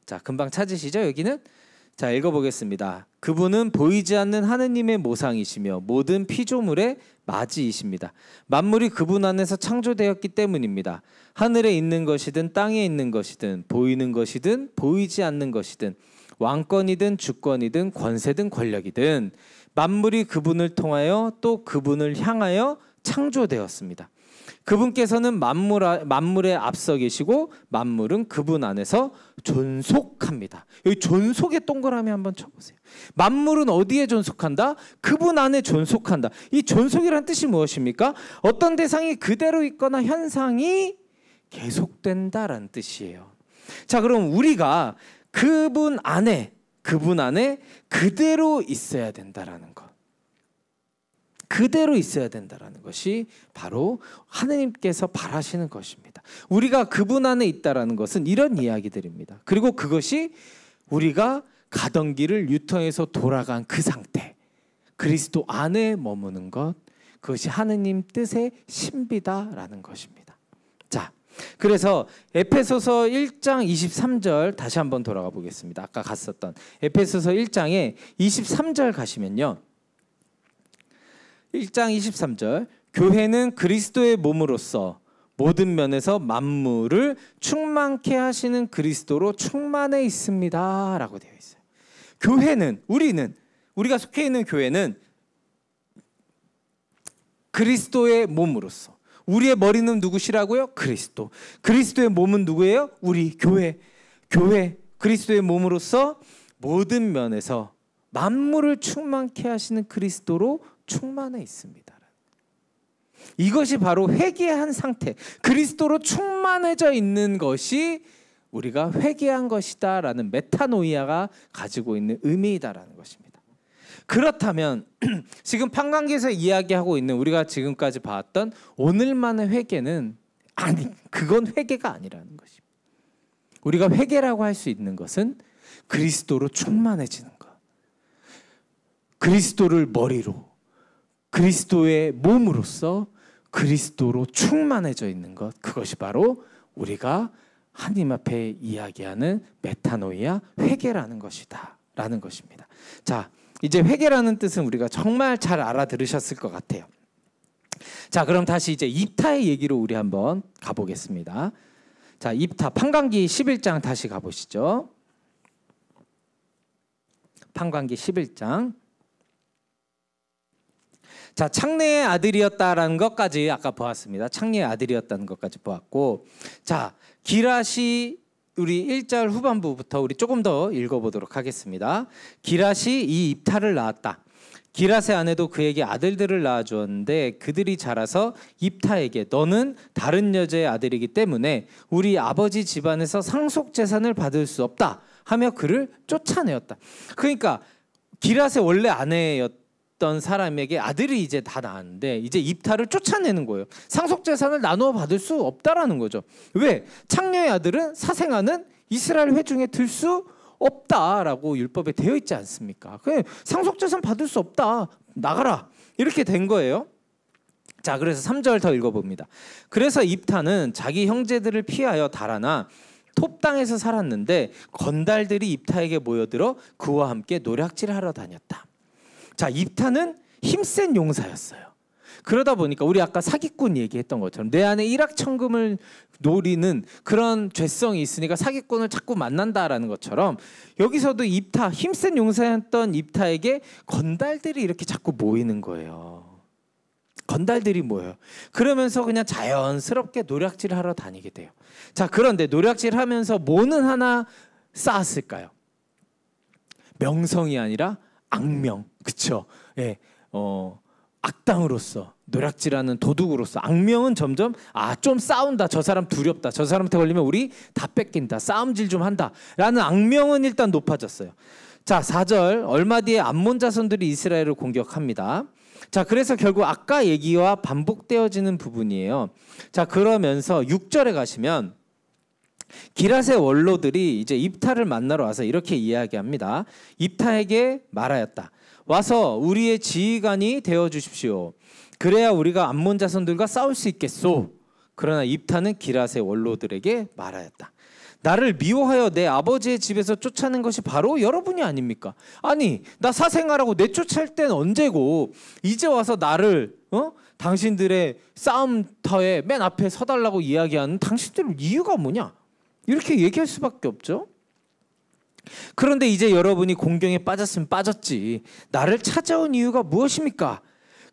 자, 금방 찾으시죠? 여기는 자, 읽어보겠습니다. 그분은 보이지 않는 하느님의 모상이시며 모든 피조물의 마지이십니다. 만물이 그분 안에서 창조되었기 때문입니다. 하늘에 있는 것이든 땅에 있는 것이든 보이는 것이든 보이지 않는 것이든 왕권이든 주권이든 권세든 권력이든 만물이 그분을 통하여 또 그분을 향하여 창조되었습니다. 그분께서는 만물, 만물에 앞서 계시고 만물은 그분 안에서 존속합니다. 여기 존속의 동그라미 한번 쳐보세요. 만물은 어디에 존속한다? 그분 안에 존속한다. 이 존속이란 뜻이 무엇입니까? 어떤 대상이 그대로 있거나 현상이 계속된다라는 뜻이에요. 자, 그럼 우리가 그분 안에, 그분 안에 그대로 있어야 된다라는 것. 그대로 있어야 된다라는 것이 바로 하느님께서 바라시는 것입니다. 우리가 그분 안에 있다라는 것은 이런 이야기들입니다. 그리고 그것이 우리가 가던 길을 유턴해서 돌아간 그 상태. 그리스도 안에 머무는 것. 그것이 하느님 뜻의 신비다라는 것입니다. 자, 그래서 에페소서 1장 23절 다시 한번 돌아가 보겠습니다. 아까 갔었던 에페소서 1장에 23절 가시면요. 1장 23절 교회는 그리스도의 몸으로서 모든 면에서 만물을 충만케 하시는 그리스도로 충만해 있습니다라고 되어 있어요. 교회는 우리는 우리가 속해 있는 교회는 그리스도의 몸으로서 우리의 머리는 누구시라고요? 그리스도. 그리스도의 몸은 누구예요? 우리 교회. 교회 그리스도의 몸으로서 모든 면에서 만물을 충만케 하시는 그리스도로 충만해 있습니다. 이것이 바로 회개한 상태, 그리스도로 충만해져 있는 것이 우리가 회개한 것이다라는 메타노이아가 가지고 있는 의미이다라는 것입니다. 그렇다면 지금 판관기에서 이야기하고 있는 우리가 지금까지 봤던 오늘만의 회개는 아니, 그건 회개가 아니라는 것입니다. 우리가 회개라고 할 수 있는 것은 그리스도로 충만해지는 것. 그리스도를 머리로 그리스도의 몸으로서 그리스도로 충만해져 있는 것 그것이 바로 우리가 하나님 앞에 이야기하는 메타노이아 회개라는 것이다 라는 것입니다. 자, 이제 회개라는 뜻은 우리가 정말 잘 알아들으셨을 것 같아요. 자, 그럼 다시 이제 입타의 얘기로 우리 한번 가보겠습니다. 자, 입타 판관기 11장 다시 가보시죠. 판관기 11장 자, 창례의 아들이었다라는 것까지 아까 보았습니다. 창례의 아들이었다는 것까지 보았고, 자, 기라시 우리 1절 후반부부터 우리 조금 더 읽어보도록 하겠습니다. 기라시 이 입타를 낳았다. 기라세 아내도 그에게 아들들을 낳아주었는데 그들이 자라서 입타에게 너는 다른 여자의 아들이기 때문에 우리 아버지 집안에서 상속 재산을 받을 수 없다 하며 그를 쫓아내었다. 그러니까 기라세 원래 아내였 있던 사람에게 아들이 이제 다 낳았는데 이제 입타를 쫓아내는 거예요. 상속 재산을 나누어 받을 수 없다라는 거죠. 왜? 창녀의 아들은 사생아는 이스라엘 회중에 들 수 없다라고 율법에 되어 있지 않습니까? 그 상속 재산 받을 수 없다. 나가라. 이렇게 된 거예요. 자, 그래서 3절 더 읽어 봅니다. 그래서 입타는 자기 형제들을 피하여 달아나 톱땅에서 살았는데 건달들이 입타에게 모여들어 그와 함께 노략질하러 다녔다. 자, 입타는 힘센 용사였어요. 그러다 보니까 우리 아까 사기꾼 얘기했던 것처럼 내 안에 일확천금을 노리는 그런 죄성이 있으니까 사기꾼을 자꾸 만난다라는 것처럼 여기서도 입타 힘센 용사였던 입타에게 건달들이 이렇게 자꾸 모이는 거예요. 건달들이 모여요. 그러면서 그냥 자연스럽게 노략질하러 다니게 돼요. 자 그런데 노략질하면서 뭐는 하나 쌓았을까요? 명성이 아니라 악명, 음. 그쵸? 예, 어, 악당으로서 노략질하는 도둑으로서 악명은 점점 아 좀 싸운다 저 사람 두렵다 저 사람한테 걸리면 우리 다 뺏긴다 싸움질 좀 한다라는 악명은 일단 높아졌어요. 자 4절 얼마 뒤에 암몬 자손들이 이스라엘을 공격합니다. 자 그래서 결국 아까 얘기와 반복되어지는 부분이에요. 자 그러면서 6절에 가시면 기라세 원로들이 이제 입타를 만나러 와서 이렇게 이야기합니다. 입타에게 말하였다. 와서 우리의 지휘관이 되어 주십시오. 그래야 우리가 암몬 자손들과 싸울 수 있겠소. 그러나 입타는 기라세 원로들에게 말하였다. 나를 미워하여 내 아버지의 집에서 쫓아낸 것이 바로 여러분이 아닙니까? 아니 나 사생아라고 내쫓을 땐 언제고 이제 와서 나를 어? 당신들의 싸움터에 맨 앞에 서달라고 이야기하는 당신들 이유가 뭐냐? 이렇게 얘기할 수밖에 없죠. 그런데 이제 여러분이 공경에 빠졌으면 빠졌지. 나를 찾아온 이유가 무엇입니까?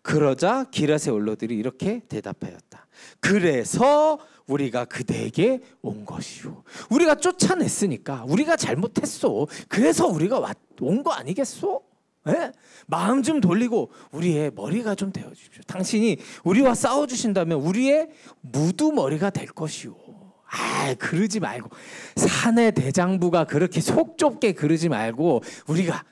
그러자 기라세 올로들이 이렇게 대답하였다. 그래서 우리가 그대에게 온 것이요. 우리가 쫓아냈으니까 우리가 잘못했어. 그래서 우리가 온 거 아니겠소? 예? 마음 좀 돌리고 우리의 머리가 좀 되어 주십시오. 당신이 우리와 싸워 주신다면 우리의 무두 머리가 될 것이요. 아, 그러지 말고 사내 대장부가 그렇게 속 좁게 그러지 말고 우리가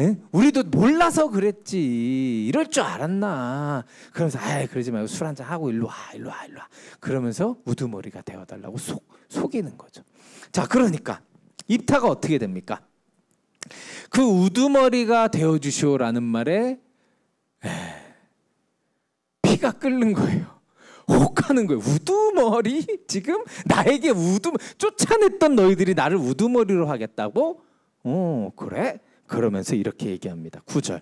에? 우리도 몰라서 그랬지 이럴 줄 알았나 그러면서 아 그러지 말고 술 한잔 하고 일로 와 일로 와 일로 와 그러면서 우두머리가 되어달라고 속 속이는 거죠 자 그러니까 입타가 어떻게 됩니까 그 우두머리가 되어 주시오라는 말에 피가 끓는 거예요 혹하는 거예요. 우두머리 지금 나에게 우두 쫓아냈던 너희들이 나를 우두머리로 하겠다고? 어 그래? 그러면서 이렇게 얘기합니다. 9절.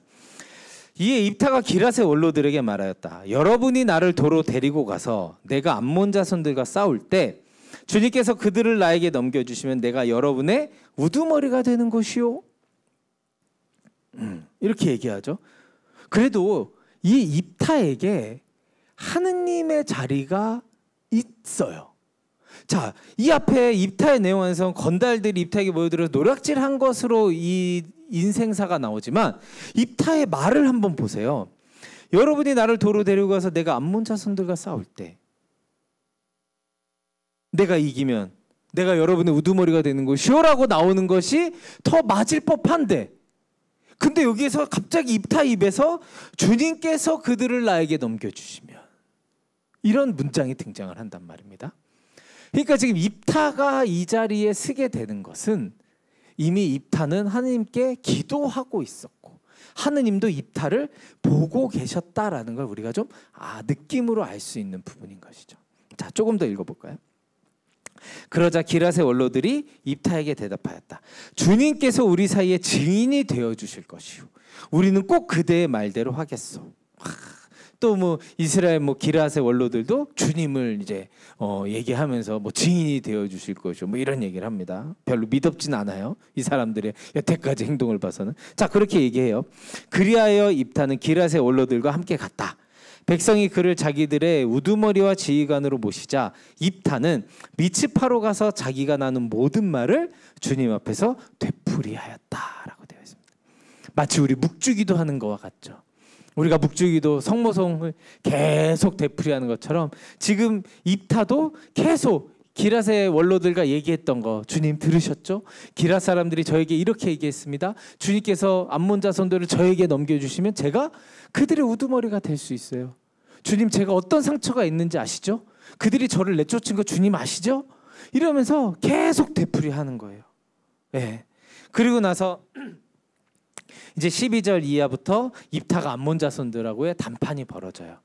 이에 입타가 기라세 원로들에게 말하였다. 여러분이 나를 도로 데리고 가서 내가 암몬 자손들과 싸울 때 주님께서 그들을 나에게 넘겨주시면 내가 여러분의 우두머리가 되는 것이요. 음, 이렇게 얘기하죠. 그래도 이 입타에게 하느님의 자리가 있어요. 자, 이 앞에 입타의 내용에서 건달들이 입타에게 모여들어 노략질한 것으로 이 인생사가 나오지만 입타의 말을 한번 보세요. 여러분이 나를 도로 데리고 가서 내가 암몬 자손들과 싸울 때 내가 이기면 내가 여러분의 우두머리가 되는 것이오라고 나오는 것이 더 맞을 법한데 근데 여기에서 갑자기 입타 입에서 주님께서 그들을 나에게 넘겨주시면 이런 문장이 등장을 한단 말입니다. 그러니까 지금 입타가 이 자리에 쓰게 되는 것은 이미 입타는 하느님께 기도하고 있었고 하느님도 입타를 보고 계셨다라는 걸 우리가 좀 아, 느낌으로 알 수 있는 부분인 것이죠. 자, 조금 더 읽어볼까요? 그러자 기라세 원로들이 입타에게 대답하였다. 주님께서 우리 사이에 증인이 되어 주실 것이요. 우리는 꼭 그대의 말대로 하겠소. 와. 또뭐 이스라엘 뭐 기라세 원로들도 주님을 이제 어 얘기하면서 뭐 증인이 되어 주실 것이요 뭐 이런 얘기를 합니다. 별로 믿업진 않아요. 이 사람들의 여태까지 행동을 봐서는 자 그렇게 얘기해요. 그리하여 입타는 기라세 원로들과 함께 갔다. 백성이 그를 자기들의 우두머리와 지휘관으로 모시자 입타는 미츠파로 가서 자기가 나눈 모든 말을 주님 앞에서 되풀이하였다라고 되어 있습니다. 마치 우리 묵주기도 하는 것과 같죠. 우리가 묵주기도 성모성을 계속 되풀이하는 것처럼 지금 입타도 계속 기라세 원로들과 얘기했던 거 주님 들으셨죠? 기라 사람들이 저에게 이렇게 얘기했습니다. 주님께서 암몬 자손들을 저에게 넘겨주시면 제가 그들의 우두머리가 될 수 있어요. 주님 제가 어떤 상처가 있는지 아시죠? 그들이 저를 내쫓은 거 주님 아시죠? 이러면서 계속 되풀이하는 거예요. 예. 네. 그리고 나서 이제 12절 이하부터 입타가 암몬 자손들하고의 단판이 벌어져요.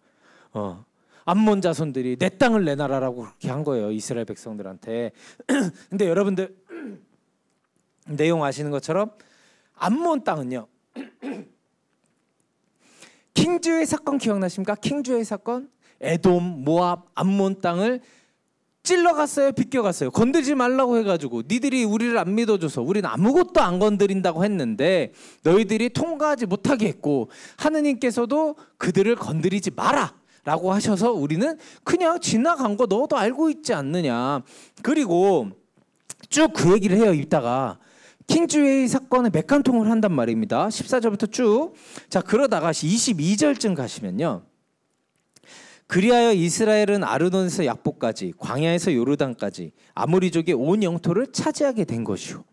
어. 암몬 자손들이 내 땅을 내놔라라고 그렇게 한 거예요. 이스라엘 백성들한테. 근데 여러분들 내용 아시는 것처럼 암몬 땅은요. 킹주의 사건 기억나십니까? 킹주의 사건 에돔, 모압, 암몬 땅을 찔러갔어요, 비껴갔어요. 건들지 말라고 해가지고 니들이 우리를 안 믿어줘서 우리는 아무것도 안 건드린다고 했는데 너희들이 통과하지 못하게 했고 하느님께서도 그들을 건드리지 마라. 라고 하셔서 우리는 그냥 지나간 거 너도 알고 있지 않느냐. 그리고 쭉 그 얘기를 해요, 이따가. 킹즈웨이 사건의 맥간통을 한단 말입니다. 14절부터 쭉. 자, 그러다가 22절쯤 가시면요. 그리하여 이스라엘은 아르논에서 약보까지 광야에서 요르단까지 아모리족의 온 영토를 차지하게 된 것이요.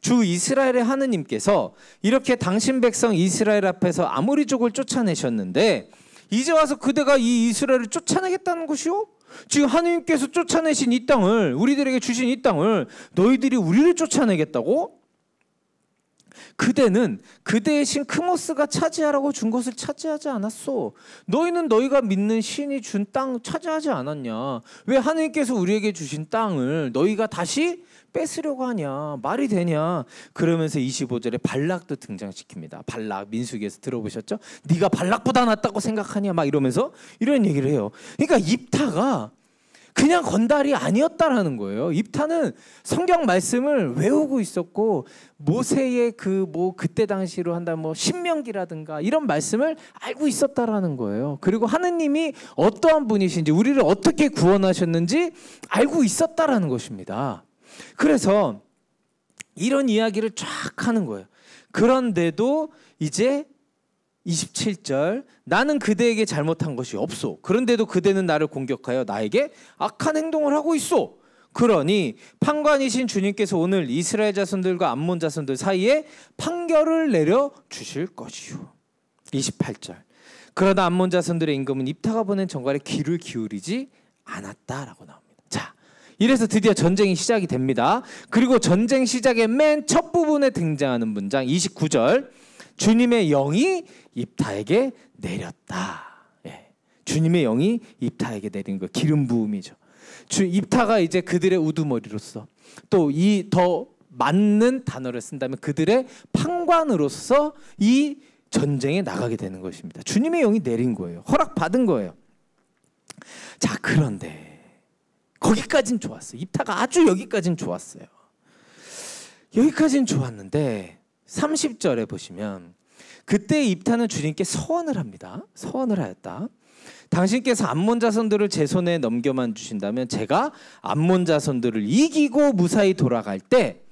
주 이스라엘의 하느님께서 이렇게 당신 백성 이스라엘 앞에서 아모리족을 쫓아내셨는데 이제 와서 그대가 이 이스라엘을 쫓아내겠다는 것이요? 지금 하느님께서 쫓아내신 이 땅을 우리들에게 주신 이 땅을 너희들이 우리를 쫓아내겠다고? 그대는 그대의 신 크모스가 차지하라고 준 것을 차지하지 않았소. 너희는 너희가 믿는 신이 준 땅 차지하지 않았냐. 왜 하나님께서 우리에게 주신 땅을 너희가 다시 뺏으려고 하냐. 말이 되냐. 그러면서 25절에 발락도 등장시킵니다. 발락 민수기에서 들어보셨죠? 네가 발락보다 낫다고 생각하냐 막 이러면서 이런 얘기를 해요. 그러니까 입타가 그냥 건달이 아니었다라는 거예요. 입타는 성경 말씀을 외우고 있었고 모세의 그 뭐 그때 당시로 한다 뭐 신명기라든가 이런 말씀을 알고 있었다라는 거예요. 그리고 하느님이 어떠한 분이신지 우리를 어떻게 구원하셨는지 알고 있었다라는 것입니다. 그래서 이런 이야기를 쫙 하는 거예요. 그런데도 이제 27절 나는 그대에게 잘못한 것이 없소 그런데도 그대는 나를 공격하여 나에게 악한 행동을 하고 있소 그러니 판관이신 주님께서 오늘 이스라엘 자손들과 암몬 자손들 사이에 판결을 내려 주실 것이요 28절 그러나 암몬 자손들의 임금은 입타가 보낸 정갈에 귀를 기울이지 않았다라고 나옵니다 자 이래서 드디어 전쟁이 시작이 됩니다 그리고 전쟁 시작의 맨 첫 부분에 등장하는 문장 29절 주님의 영이 입타에게 내렸다. 예. 주님의 영이 입타에게 내린 거 그 기름 부음이죠. 주 입타가 이제 그들의 우두머리로서 또 이 더 맞는 단어를 쓴다면 그들의 판관으로서 이 전쟁에 나가게 되는 것입니다. 주님의 영이 내린 거예요. 허락받은 거예요. 자, 그런데 거기까진 좋았어요. 입타가 아주 여기까진 좋았어요. 여기까진 좋았는데 30절에 보시면 그때 입타는 주님께 서원을 합니다. 서원을 하였다. 당신께서 암몬 자손들을 제 손에 넘겨만 주신다면 제가 암몬 자손들을 이기고 무사히 돌아갈 때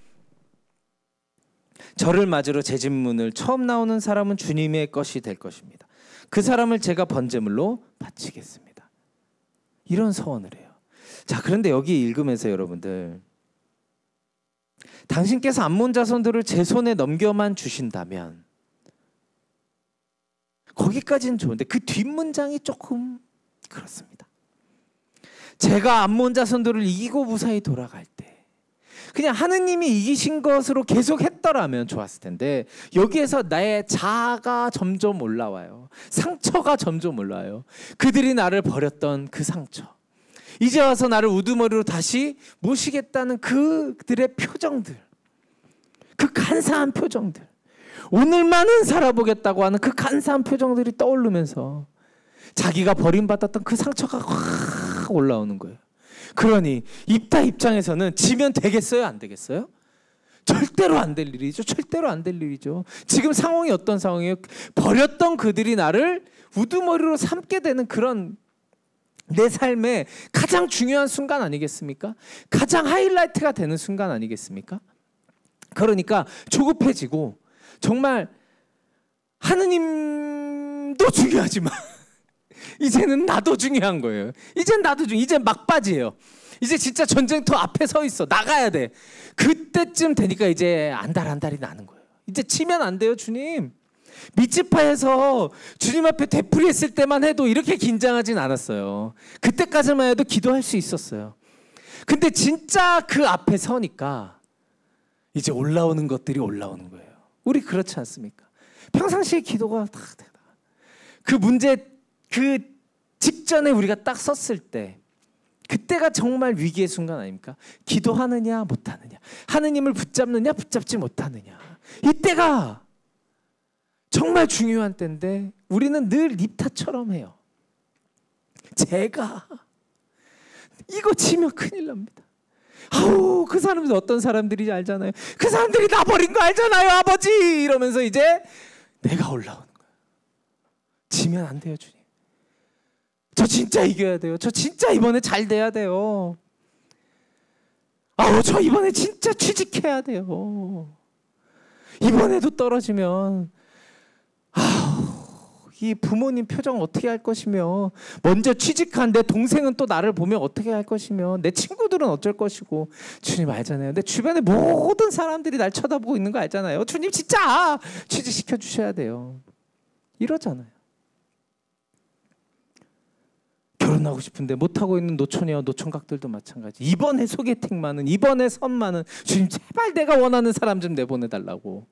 저를 맞으러 제 집문을 처음 나오는 사람은 주님의 것이 될 것입니다. 그 사람을 제가 번제물로 바치겠습니다. 이런 서원을 해요. 자, 그런데 여기 읽으면서 여러분들 당신께서 암몬 자손들을 제 손에 넘겨만 주신다면 거기까지는 좋은데 그 뒷문장이 조금 그렇습니다. 제가 암몬 자손들을 이기고 무사히 돌아갈 때 그냥 하느님이 이기신 것으로 계속 했더라면 좋았을 텐데 여기에서 나의 자아가 점점 올라와요. 상처가 점점 올라와요. 그들이 나를 버렸던 그 상처. 이제 와서 나를 우두머리로 다시 모시겠다는 그들의 표정들. 그 간사한 표정들. 오늘만은 살아보겠다고 하는 그 간사한 표정들이 떠오르면서 자기가 버림받았던 그 상처가 확 올라오는 거예요. 그러니 입다 입장에서는 지면 되겠어요? 안 되겠어요? 절대로 안 될 일이죠. 절대로 안 될 일이죠. 지금 상황이 어떤 상황이에요? 버렸던 그들이 나를 우두머리로 삼게 되는 그런 내 삶의 가장 중요한 순간 아니겠습니까? 가장 하이라이트가 되는 순간 아니겠습니까? 그러니까 조급해지고 정말 하느님도 중요하지만 이제는 나도 중요한 거예요. 이젠 나도 중 이제 막바지예요. 이제 진짜 전쟁터 앞에 서 있어. 나가야 돼. 그때쯤 되니까 이제 안달안달이 나는 거예요. 이제 치면 안 돼요, 주님. 미츠파에서 주님 앞에 되풀이했을 때만 해도 이렇게 긴장하진 않았어요. 그때까지만 해도 기도할 수 있었어요. 근데 진짜 그 앞에 서니까 이제 올라오는 것들이 올라오는 거예요. 우리 그렇지 않습니까? 평상시에 기도가 딱 되다. 그 문제 그 직전에 우리가 딱 섰을 때 그때가 정말 위기의 순간 아닙니까? 기도하느냐 못하느냐 하느님을 붙잡느냐 붙잡지 못하느냐 이때가 정말 중요한 때인데 우리는 늘 립타처럼 해요. 제가 이거 치면 큰일 납니다. 아우 그 사람들 어떤 사람들이 알잖아요. 그 사람들이 나 버린 거 알잖아요, 아버지 이러면서 이제 내가 올라오는 거예요. 지면 안 돼요, 주님. 저 진짜 이겨야 돼요. 저 진짜 이번에 잘 돼야 돼요. 아우 저 이번에 진짜 취직해야 돼요. 이번에도 떨어지면 이 부모님 표정 어떻게 할 것이며 먼저 취직한 내 동생은 또 나를 보면 어떻게 할 것이며 내 친구들은 어쩔 것이고 주님 알잖아요. 내 주변에 모든 사람들이 날 쳐다보고 있는 거 알잖아요. 주님 진짜 취직시켜 주셔야 돼요. 이러잖아요. 결혼하고 싶은데 못하고 있는 노처녀 노총각들도 마찬가지 이번에 소개팅만은 이번에 선만은 주님 제발 내가 원하는 사람 좀 내보내달라고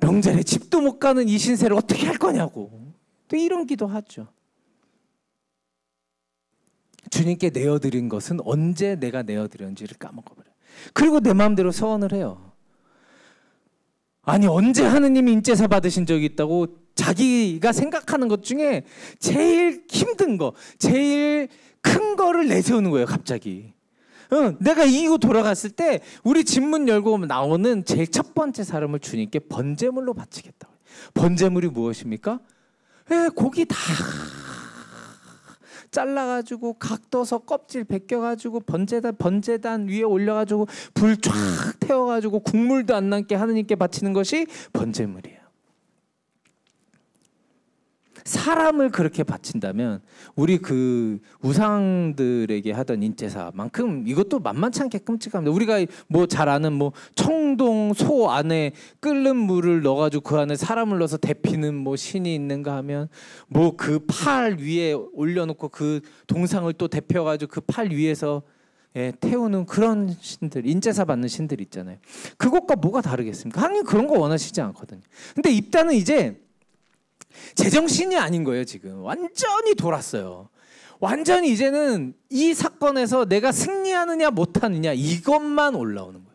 명절에 집도 못 가는 이 신세를 어떻게 할 거냐고 또 이런 기도하죠. 주님께 내어드린 것은 언제 내가 내어드렸는지를 까먹어버려요. 그리고 내 마음대로 서원을 해요. 아니 언제 하느님이 인재사 받으신 적이 있다고 자기가 생각하는 것 중에 제일 힘든 거, 제일 큰 거를 내세우는 거예요, 갑자기. 응, 내가 이기고 돌아갔을 때 우리 집문 열고 나오는 제일 첫 번째 사람을 주님께 번제물로 바치겠다. 번제물이 무엇입니까? 에, 예, 고기 다 잘라가지고 각도서 껍질 벗겨가지고 번제단 번제단 위에 올려가지고 불 쫙 태워가지고 국물도 안 남게 하느님께 바치는 것이 번제물이 사람을 그렇게 바친다면 우리 그 우상들에게 하던 인체사만큼 이것도 만만치 않게 끔찍합니다. 우리가 뭐 잘 아는 뭐 청동 소 안에 끓는 물을 넣어가지고 그 안에 사람을 넣어서 데피는 뭐 신이 있는가 하면 뭐 그 팔 위에 올려놓고 그 동상을 또 데펴가지고 그 팔 위에서 예, 태우는 그런 신들, 인제사 받는 신들 있잖아요. 그것과 뭐가 다르겠습니까? 하나님 그런 거 원하시지 않거든요. 근데 입다는 이제 제정신이 아닌 거예요, 지금. 완전히 돌았어요. 완전히 이제는 이 사건에서 내가 승리하느냐 못하느냐 이것만 올라오는 거예요.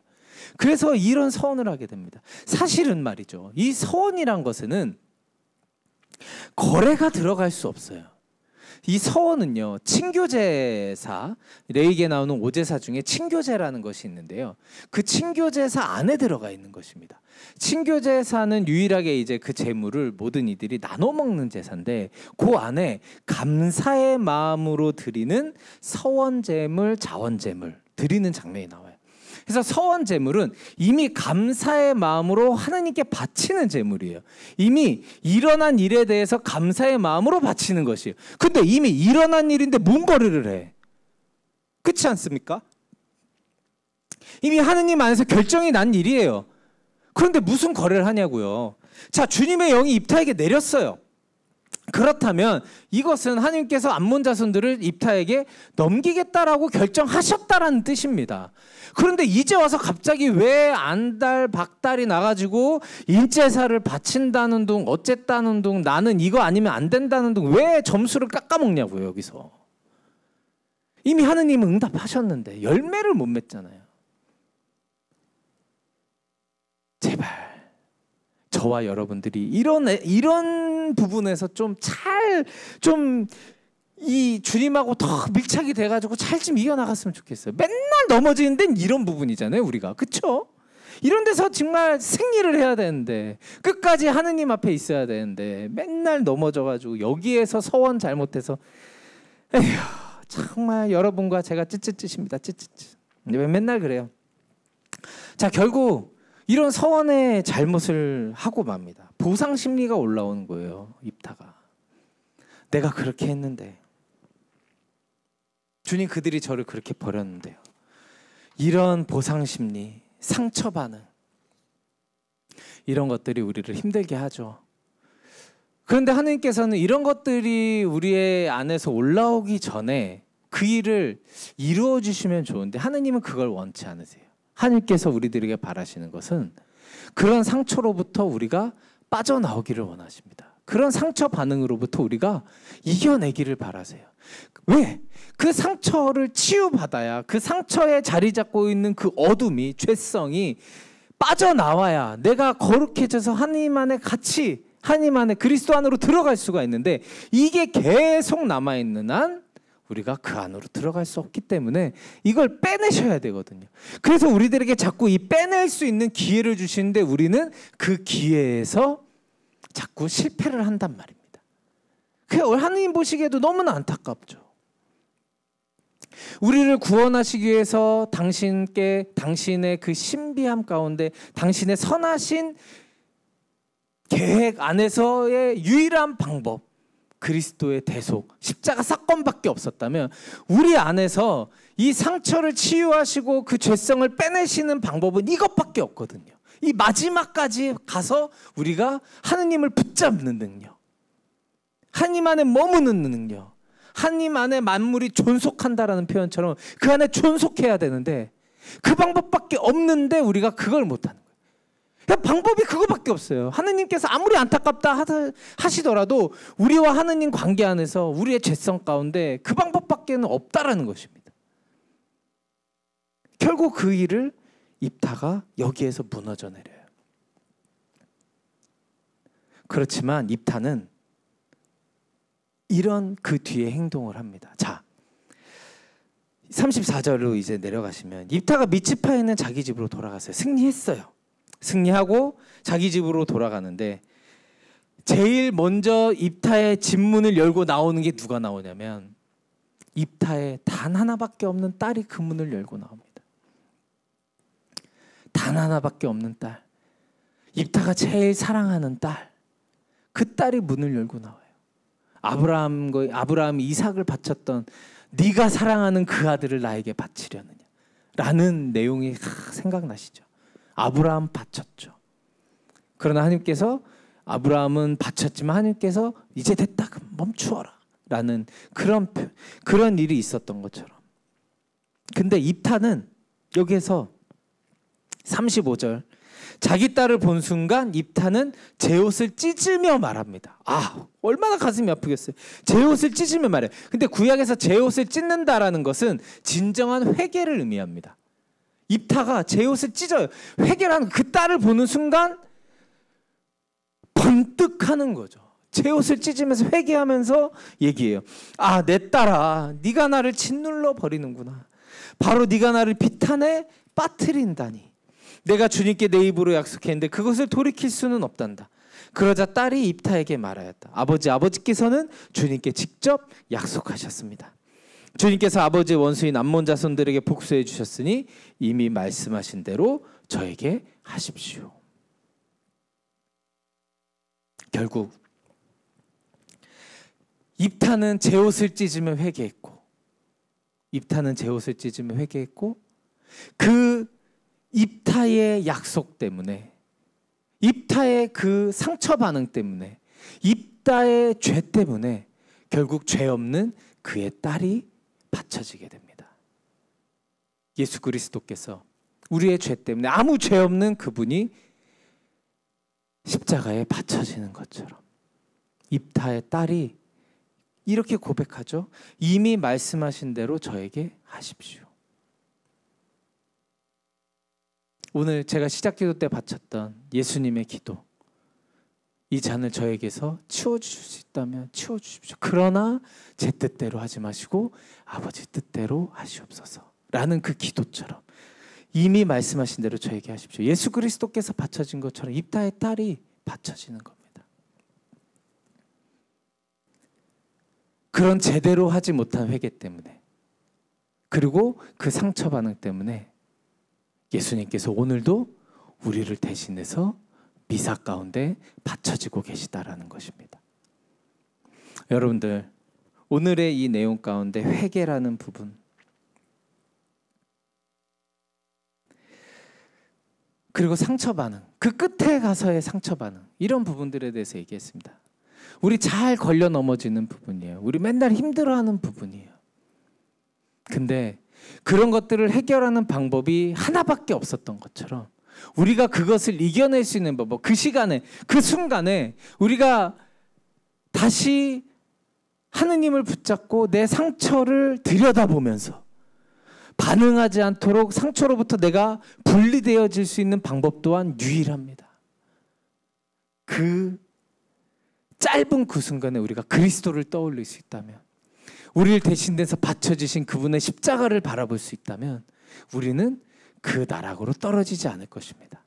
그래서 이런 서원을 하게 됩니다. 사실은 말이죠. 이 서원이란 것에는 거래가 들어갈 수 없어요. 이 서원은요 친교제사 레이기에 나오는 오제사 중에 친교제라는 것이 있는데요 그 친교제사 안에 들어가 있는 것입니다 친교제사는 유일하게 이제 그 재물을 모든 이들이 나눠 먹는 제사인데 그 안에 감사의 마음으로 드리는 서원 재물 자원 재물 드리는 장면이 나와요 그래서 서원 제물은 이미 감사의 마음으로 하나님께 바치는 제물이에요. 이미 일어난 일에 대해서 감사의 마음으로 바치는 것이에요. 근데 이미 일어난 일인데 문거리를 해. 그렇지 않습니까? 이미 하느님 안에서 결정이 난 일이에요. 그런데 무슨 거래를 하냐고요. 자, 주님의 영이 입타에게 내렸어요. 그렇다면 이것은 하나님께서 암몬 자손들을 입타에게 넘기겠다라고 결정하셨다라는 뜻입니다. 그런데 이제 와서 갑자기 왜 안달 박달이 나가지고 인제사를 바친다는 둥 어쨌다는 둥 나는 이거 아니면 안 된다는 둥왜 점수를 깎아먹냐고요 여기서. 이미 하느님은 응답하셨는데 열매를 못 맺잖아요. 제발 저와 여러분들이 이런 이런 부분에서 좀 잘 좀 이 주님하고 더 밀착이 돼가지고 잘 좀 이어나갔으면 좋겠어요. 맨날 넘어지는 데는 이런 부분이잖아요, 우리가 그쵸? 이런 데서 정말 승리를 해야 되는데 끝까지 하느님 앞에 있어야 되는데 맨날 넘어져가지고 여기에서 서원 잘못해서 에휴, 정말 여러분과 제가 찌찌찌십니다, 찌찌찌. 맨날 그래요. 자 결국 이런 서원의 잘못을 하고 맙니다. 보상 심리가 올라오는 거예요. 입타가. 내가 그렇게 했는데 주님 그들이 저를 그렇게 버렸는데요. 이런 보상 심리, 상처 반응 이런 것들이 우리를 힘들게 하죠. 그런데 하나님께서는 이런 것들이 우리의 안에서 올라오기 전에 그 일을 이루어 주시면 좋은데 하나님은 그걸 원치 않으세요. 하나님께서 우리들에게 바라시는 것은 그런 상처로부터 우리가 빠져나오기를 원하십니다. 그런 상처 반응으로부터 우리가 이겨내기를 바라세요. 왜? 그 상처를 치유받아야 그 상처에 자리 잡고 있는 그 어둠이, 죄성이 빠져나와야 내가 거룩해져서 하나님 안에 같이 하나님 안에 그리스도 안으로 들어갈 수가 있는데 이게 계속 남아있는 한 우리가 그 안으로 들어갈 수 없기 때문에 이걸 빼내셔야 되거든요. 그래서 우리들에게 자꾸 이 빼낼 수 있는 기회를 주시는데 우리는 그 기회에서 자꾸 실패를 한단 말입니다. 그 하느님 보시기에도 너무나 안타깝죠. 우리를 구원하시기 위해서 당신께 당신의 그 신비함 가운데 당신의 선하신 계획 안에서의 유일한 방법 그리스도의 대속, 십자가 사건밖에 없었다면 우리 안에서 이 상처를 치유하시고 그 죄성을 빼내시는 방법은 이것밖에 없거든요. 이 마지막까지 가서 우리가 하느님을 붙잡는 능력, 하나님 안에 머무는 능력, 하나님 안에 만물이 존속한다라는 표현처럼 그 안에 존속해야 되는데 그 방법밖에 없는데 우리가 그걸 못하는 거예요. 방법이 그거밖에 없어요. 하느님께서 아무리 안타깝다 하시더라도 우리와 하느님 관계 안에서 우리의 죄성 가운데 그 방법밖에는 없다라는 것입니다. 결국 그 일을 입다가 여기에서 무너져 내려요. 그렇지만 입타는 이런 그 뒤에 행동을 합니다. 자, 34절로 이제 내려가시면 입타가 미치파에는 자기 집으로 돌아갔어요. 승리했어요. 승리하고 자기 집으로 돌아가는데 제일 먼저 입타의 집문을 열고 나오는 게 누가 나오냐면 입타의 단 하나밖에 없는 딸이 그 문을 열고 나옵니다. 단 하나밖에 없는 딸. 입타가 제일 사랑하는 딸. 그 딸이 문을 열고 나와요. 아브라함과 아브라함이 삭을 바쳤던 네가 사랑하는 그 아들을 나에게 바치려느냐. 라는 내용이 생각나시죠. 아브라함 바쳤죠. 그러나 하나님께서 아브라함은 바쳤지만 하나님께서 이제 됐다 멈추어라 라는 그런 그런 일이 있었던 것처럼. 근데 입타는 여기에서 35절 자기 딸을 본 순간 입타는 제 옷을 찢으며 말합니다. 아, 얼마나 가슴이 아프겠어요. 제 옷을 찢으며 말해. 근데 구약에서 제 옷을 찢는다라는 것은 진정한 회개를 의미합니다. 입타가 제옷을 찢어요. 회개라는 그 딸을 보는 순간 번뜩하는 거죠. 제 옷을 찢으면서 회개하면서 얘기해요. 아, 내 딸아, 네가 나를 짓눌러 버리는구나. 바로 네가 나를 비탄에 빠뜨린다니. 내가 주님께 내 입으로 약속했는데 그것을 돌이킬 수는 없단다. 그러자 딸이 입타에게 말하였다. 아버지, 아버지께서는 주님께 직접 약속하셨습니다. 주님께서 아버지 원수인 암몬 자손들에게 복수해 주셨으니 이미 말씀하신 대로 저에게 하십시오. 결국 입타는 제 옷을 찢으면 회개했고 입타는 제 옷을 찢으면 회개했고 그 입타의 약속 때문에 입타의 그 상처 반응 때문에 입타의 죄 때문에 결국 죄 없는 그의 딸이 받쳐지게 됩니다. 예수 그리스도께서 우리의 죄 때문에 아무 죄 없는 그분이 십자가에 받쳐지는 것처럼 입타의 딸이 이렇게 고백하죠. 이미 말씀하신 대로 저에게 하십시오. 오늘 제가 시작 기도 때 바쳤던 예수님의 기도 이 잔을 저에게서 치워주실 수 있다면 치워주십시오. 그러나 제 뜻대로 하지 마시고 아버지 뜻대로 하시옵소서. 라는 그 기도처럼 이미 말씀하신 대로 저에게 하십시오. 예수 그리스도께서 바쳐진 것처럼 입다의 딸이 바쳐지는 겁니다. 그런 제대로 하지 못한 회개 때문에 그리고 그 상처 반응 때문에 예수님께서 오늘도 우리를 대신해서 미사 가운데 받쳐지고 계시다라는 것입니다. 여러분들 오늘의 이 내용 가운데 회개라는 부분 그리고 상처 반응 그 끝에 가서의 상처 반응 이런 부분들에 대해서 얘기했습니다. 우리 잘 걸려 넘어지는 부분이에요. 우리 맨날 힘들어하는 부분이에요. 근데 그런 것들을 해결하는 방법이 하나밖에 없었던 것처럼 우리가 그것을 이겨낼 수 있는 방법, 그 시간에, 그 순간에 우리가 다시 하느님을 붙잡고 내 상처를 들여다보면서 반응하지 않도록 상처로부터 내가 분리되어질 수 있는 방법 또한 유일합니다. 그 짧은 그 순간에 우리가 그리스도를 떠올릴 수 있다면, 우리를 대신돼서 받쳐주신 그분의 십자가를 바라볼 수 있다면, 우리는 그 나락으로 떨어지지 않을 것입니다.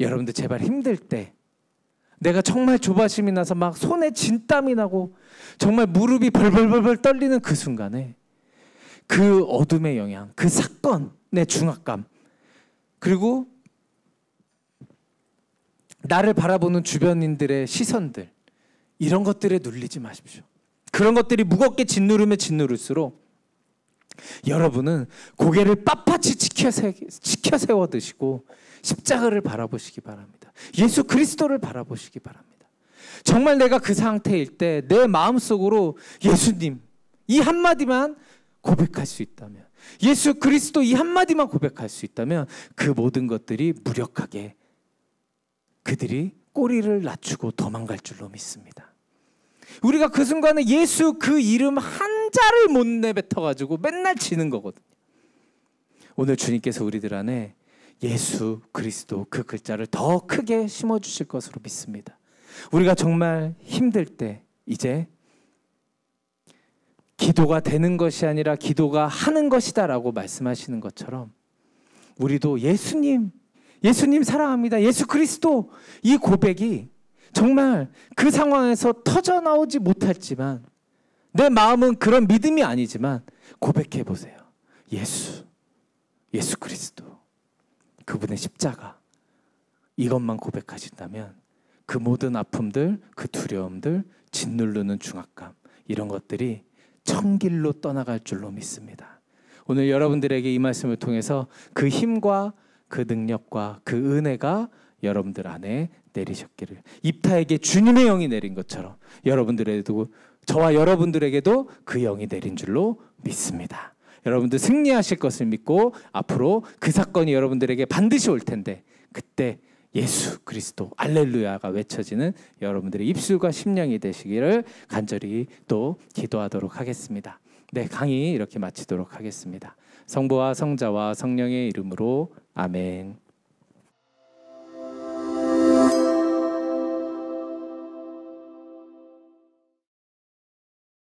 여러분들 제발 힘들 때 내가 정말 조바심이 나서 막 손에 진땀이 나고 정말 무릎이 벌벌벌벌 떨리는 그 순간에 그 어둠의 영향, 그 사건의 중압감, 그리고 나를 바라보는 주변인들의 시선들, 이런 것들에 눌리지 마십시오. 그런 것들이 무겁게 짓누르면 짓누를수록 여러분은 고개를 빳빳이 지켜, 세, 켜 세워 드시고 십자가를 바라보시기 바랍니다. 예수 그리스도를 바라보시기 바랍니다. 정말 내가 그 상태일 때 내 마음속으로 예수님 이 한마디만 고백할 수 있다면 예수 그리스도 이 한마디만 고백할 수 있다면 그 모든 것들이 무력하게 그들이 꼬리를 낮추고 도망갈 줄로 믿습니다. 우리가 그 순간에 예수 그 이름 한자를 못 내뱉어 가지고 맨날 지는 거거든. 요 오늘 주님께서 우리들 안에 예수 그리스도 그 글자를 더 크게 심어 주실 것으로 믿습니다. 우리가 정말 힘들 때 이제 기도가 되는 것이 아니라 기도가 하는 것이다라고 말씀하시는 것처럼 우리도 예수님 예수님 사랑합니다. 예수 그리스도 이 고백이 정말 그 상황에서 터져 나오지 못했지만 내 마음은 그런 믿음이 아니지만 고백해 보세요. 예수, 예수 그리스도, 그분의 십자가 이것만 고백하신다면 그 모든 아픔들, 그 두려움들, 짓누르는 중압감 이런 것들이 청길로 떠나갈 줄로 믿습니다. 오늘 여러분들에게 이 말씀을 통해서 그 힘과 그 능력과 그 은혜가 여러분들 안에 내리셨기를 입타에게 주님의 영이 내린 것처럼 여러분들에게도 저와 여러분들에게도 그 영이 내린 줄로 믿습니다. 여러분들 승리하실 것을 믿고 앞으로 그 사건이 여러분들에게 반드시 올 텐데 그때 예수 그리스도 알렐루야가 외쳐지는 여러분들의 입술과 심령이 되시기를 간절히 또 기도하도록 하겠습니다. 네, 강의 이렇게 마치도록 하겠습니다. 성부와 성자와 성령의 이름으로 아멘.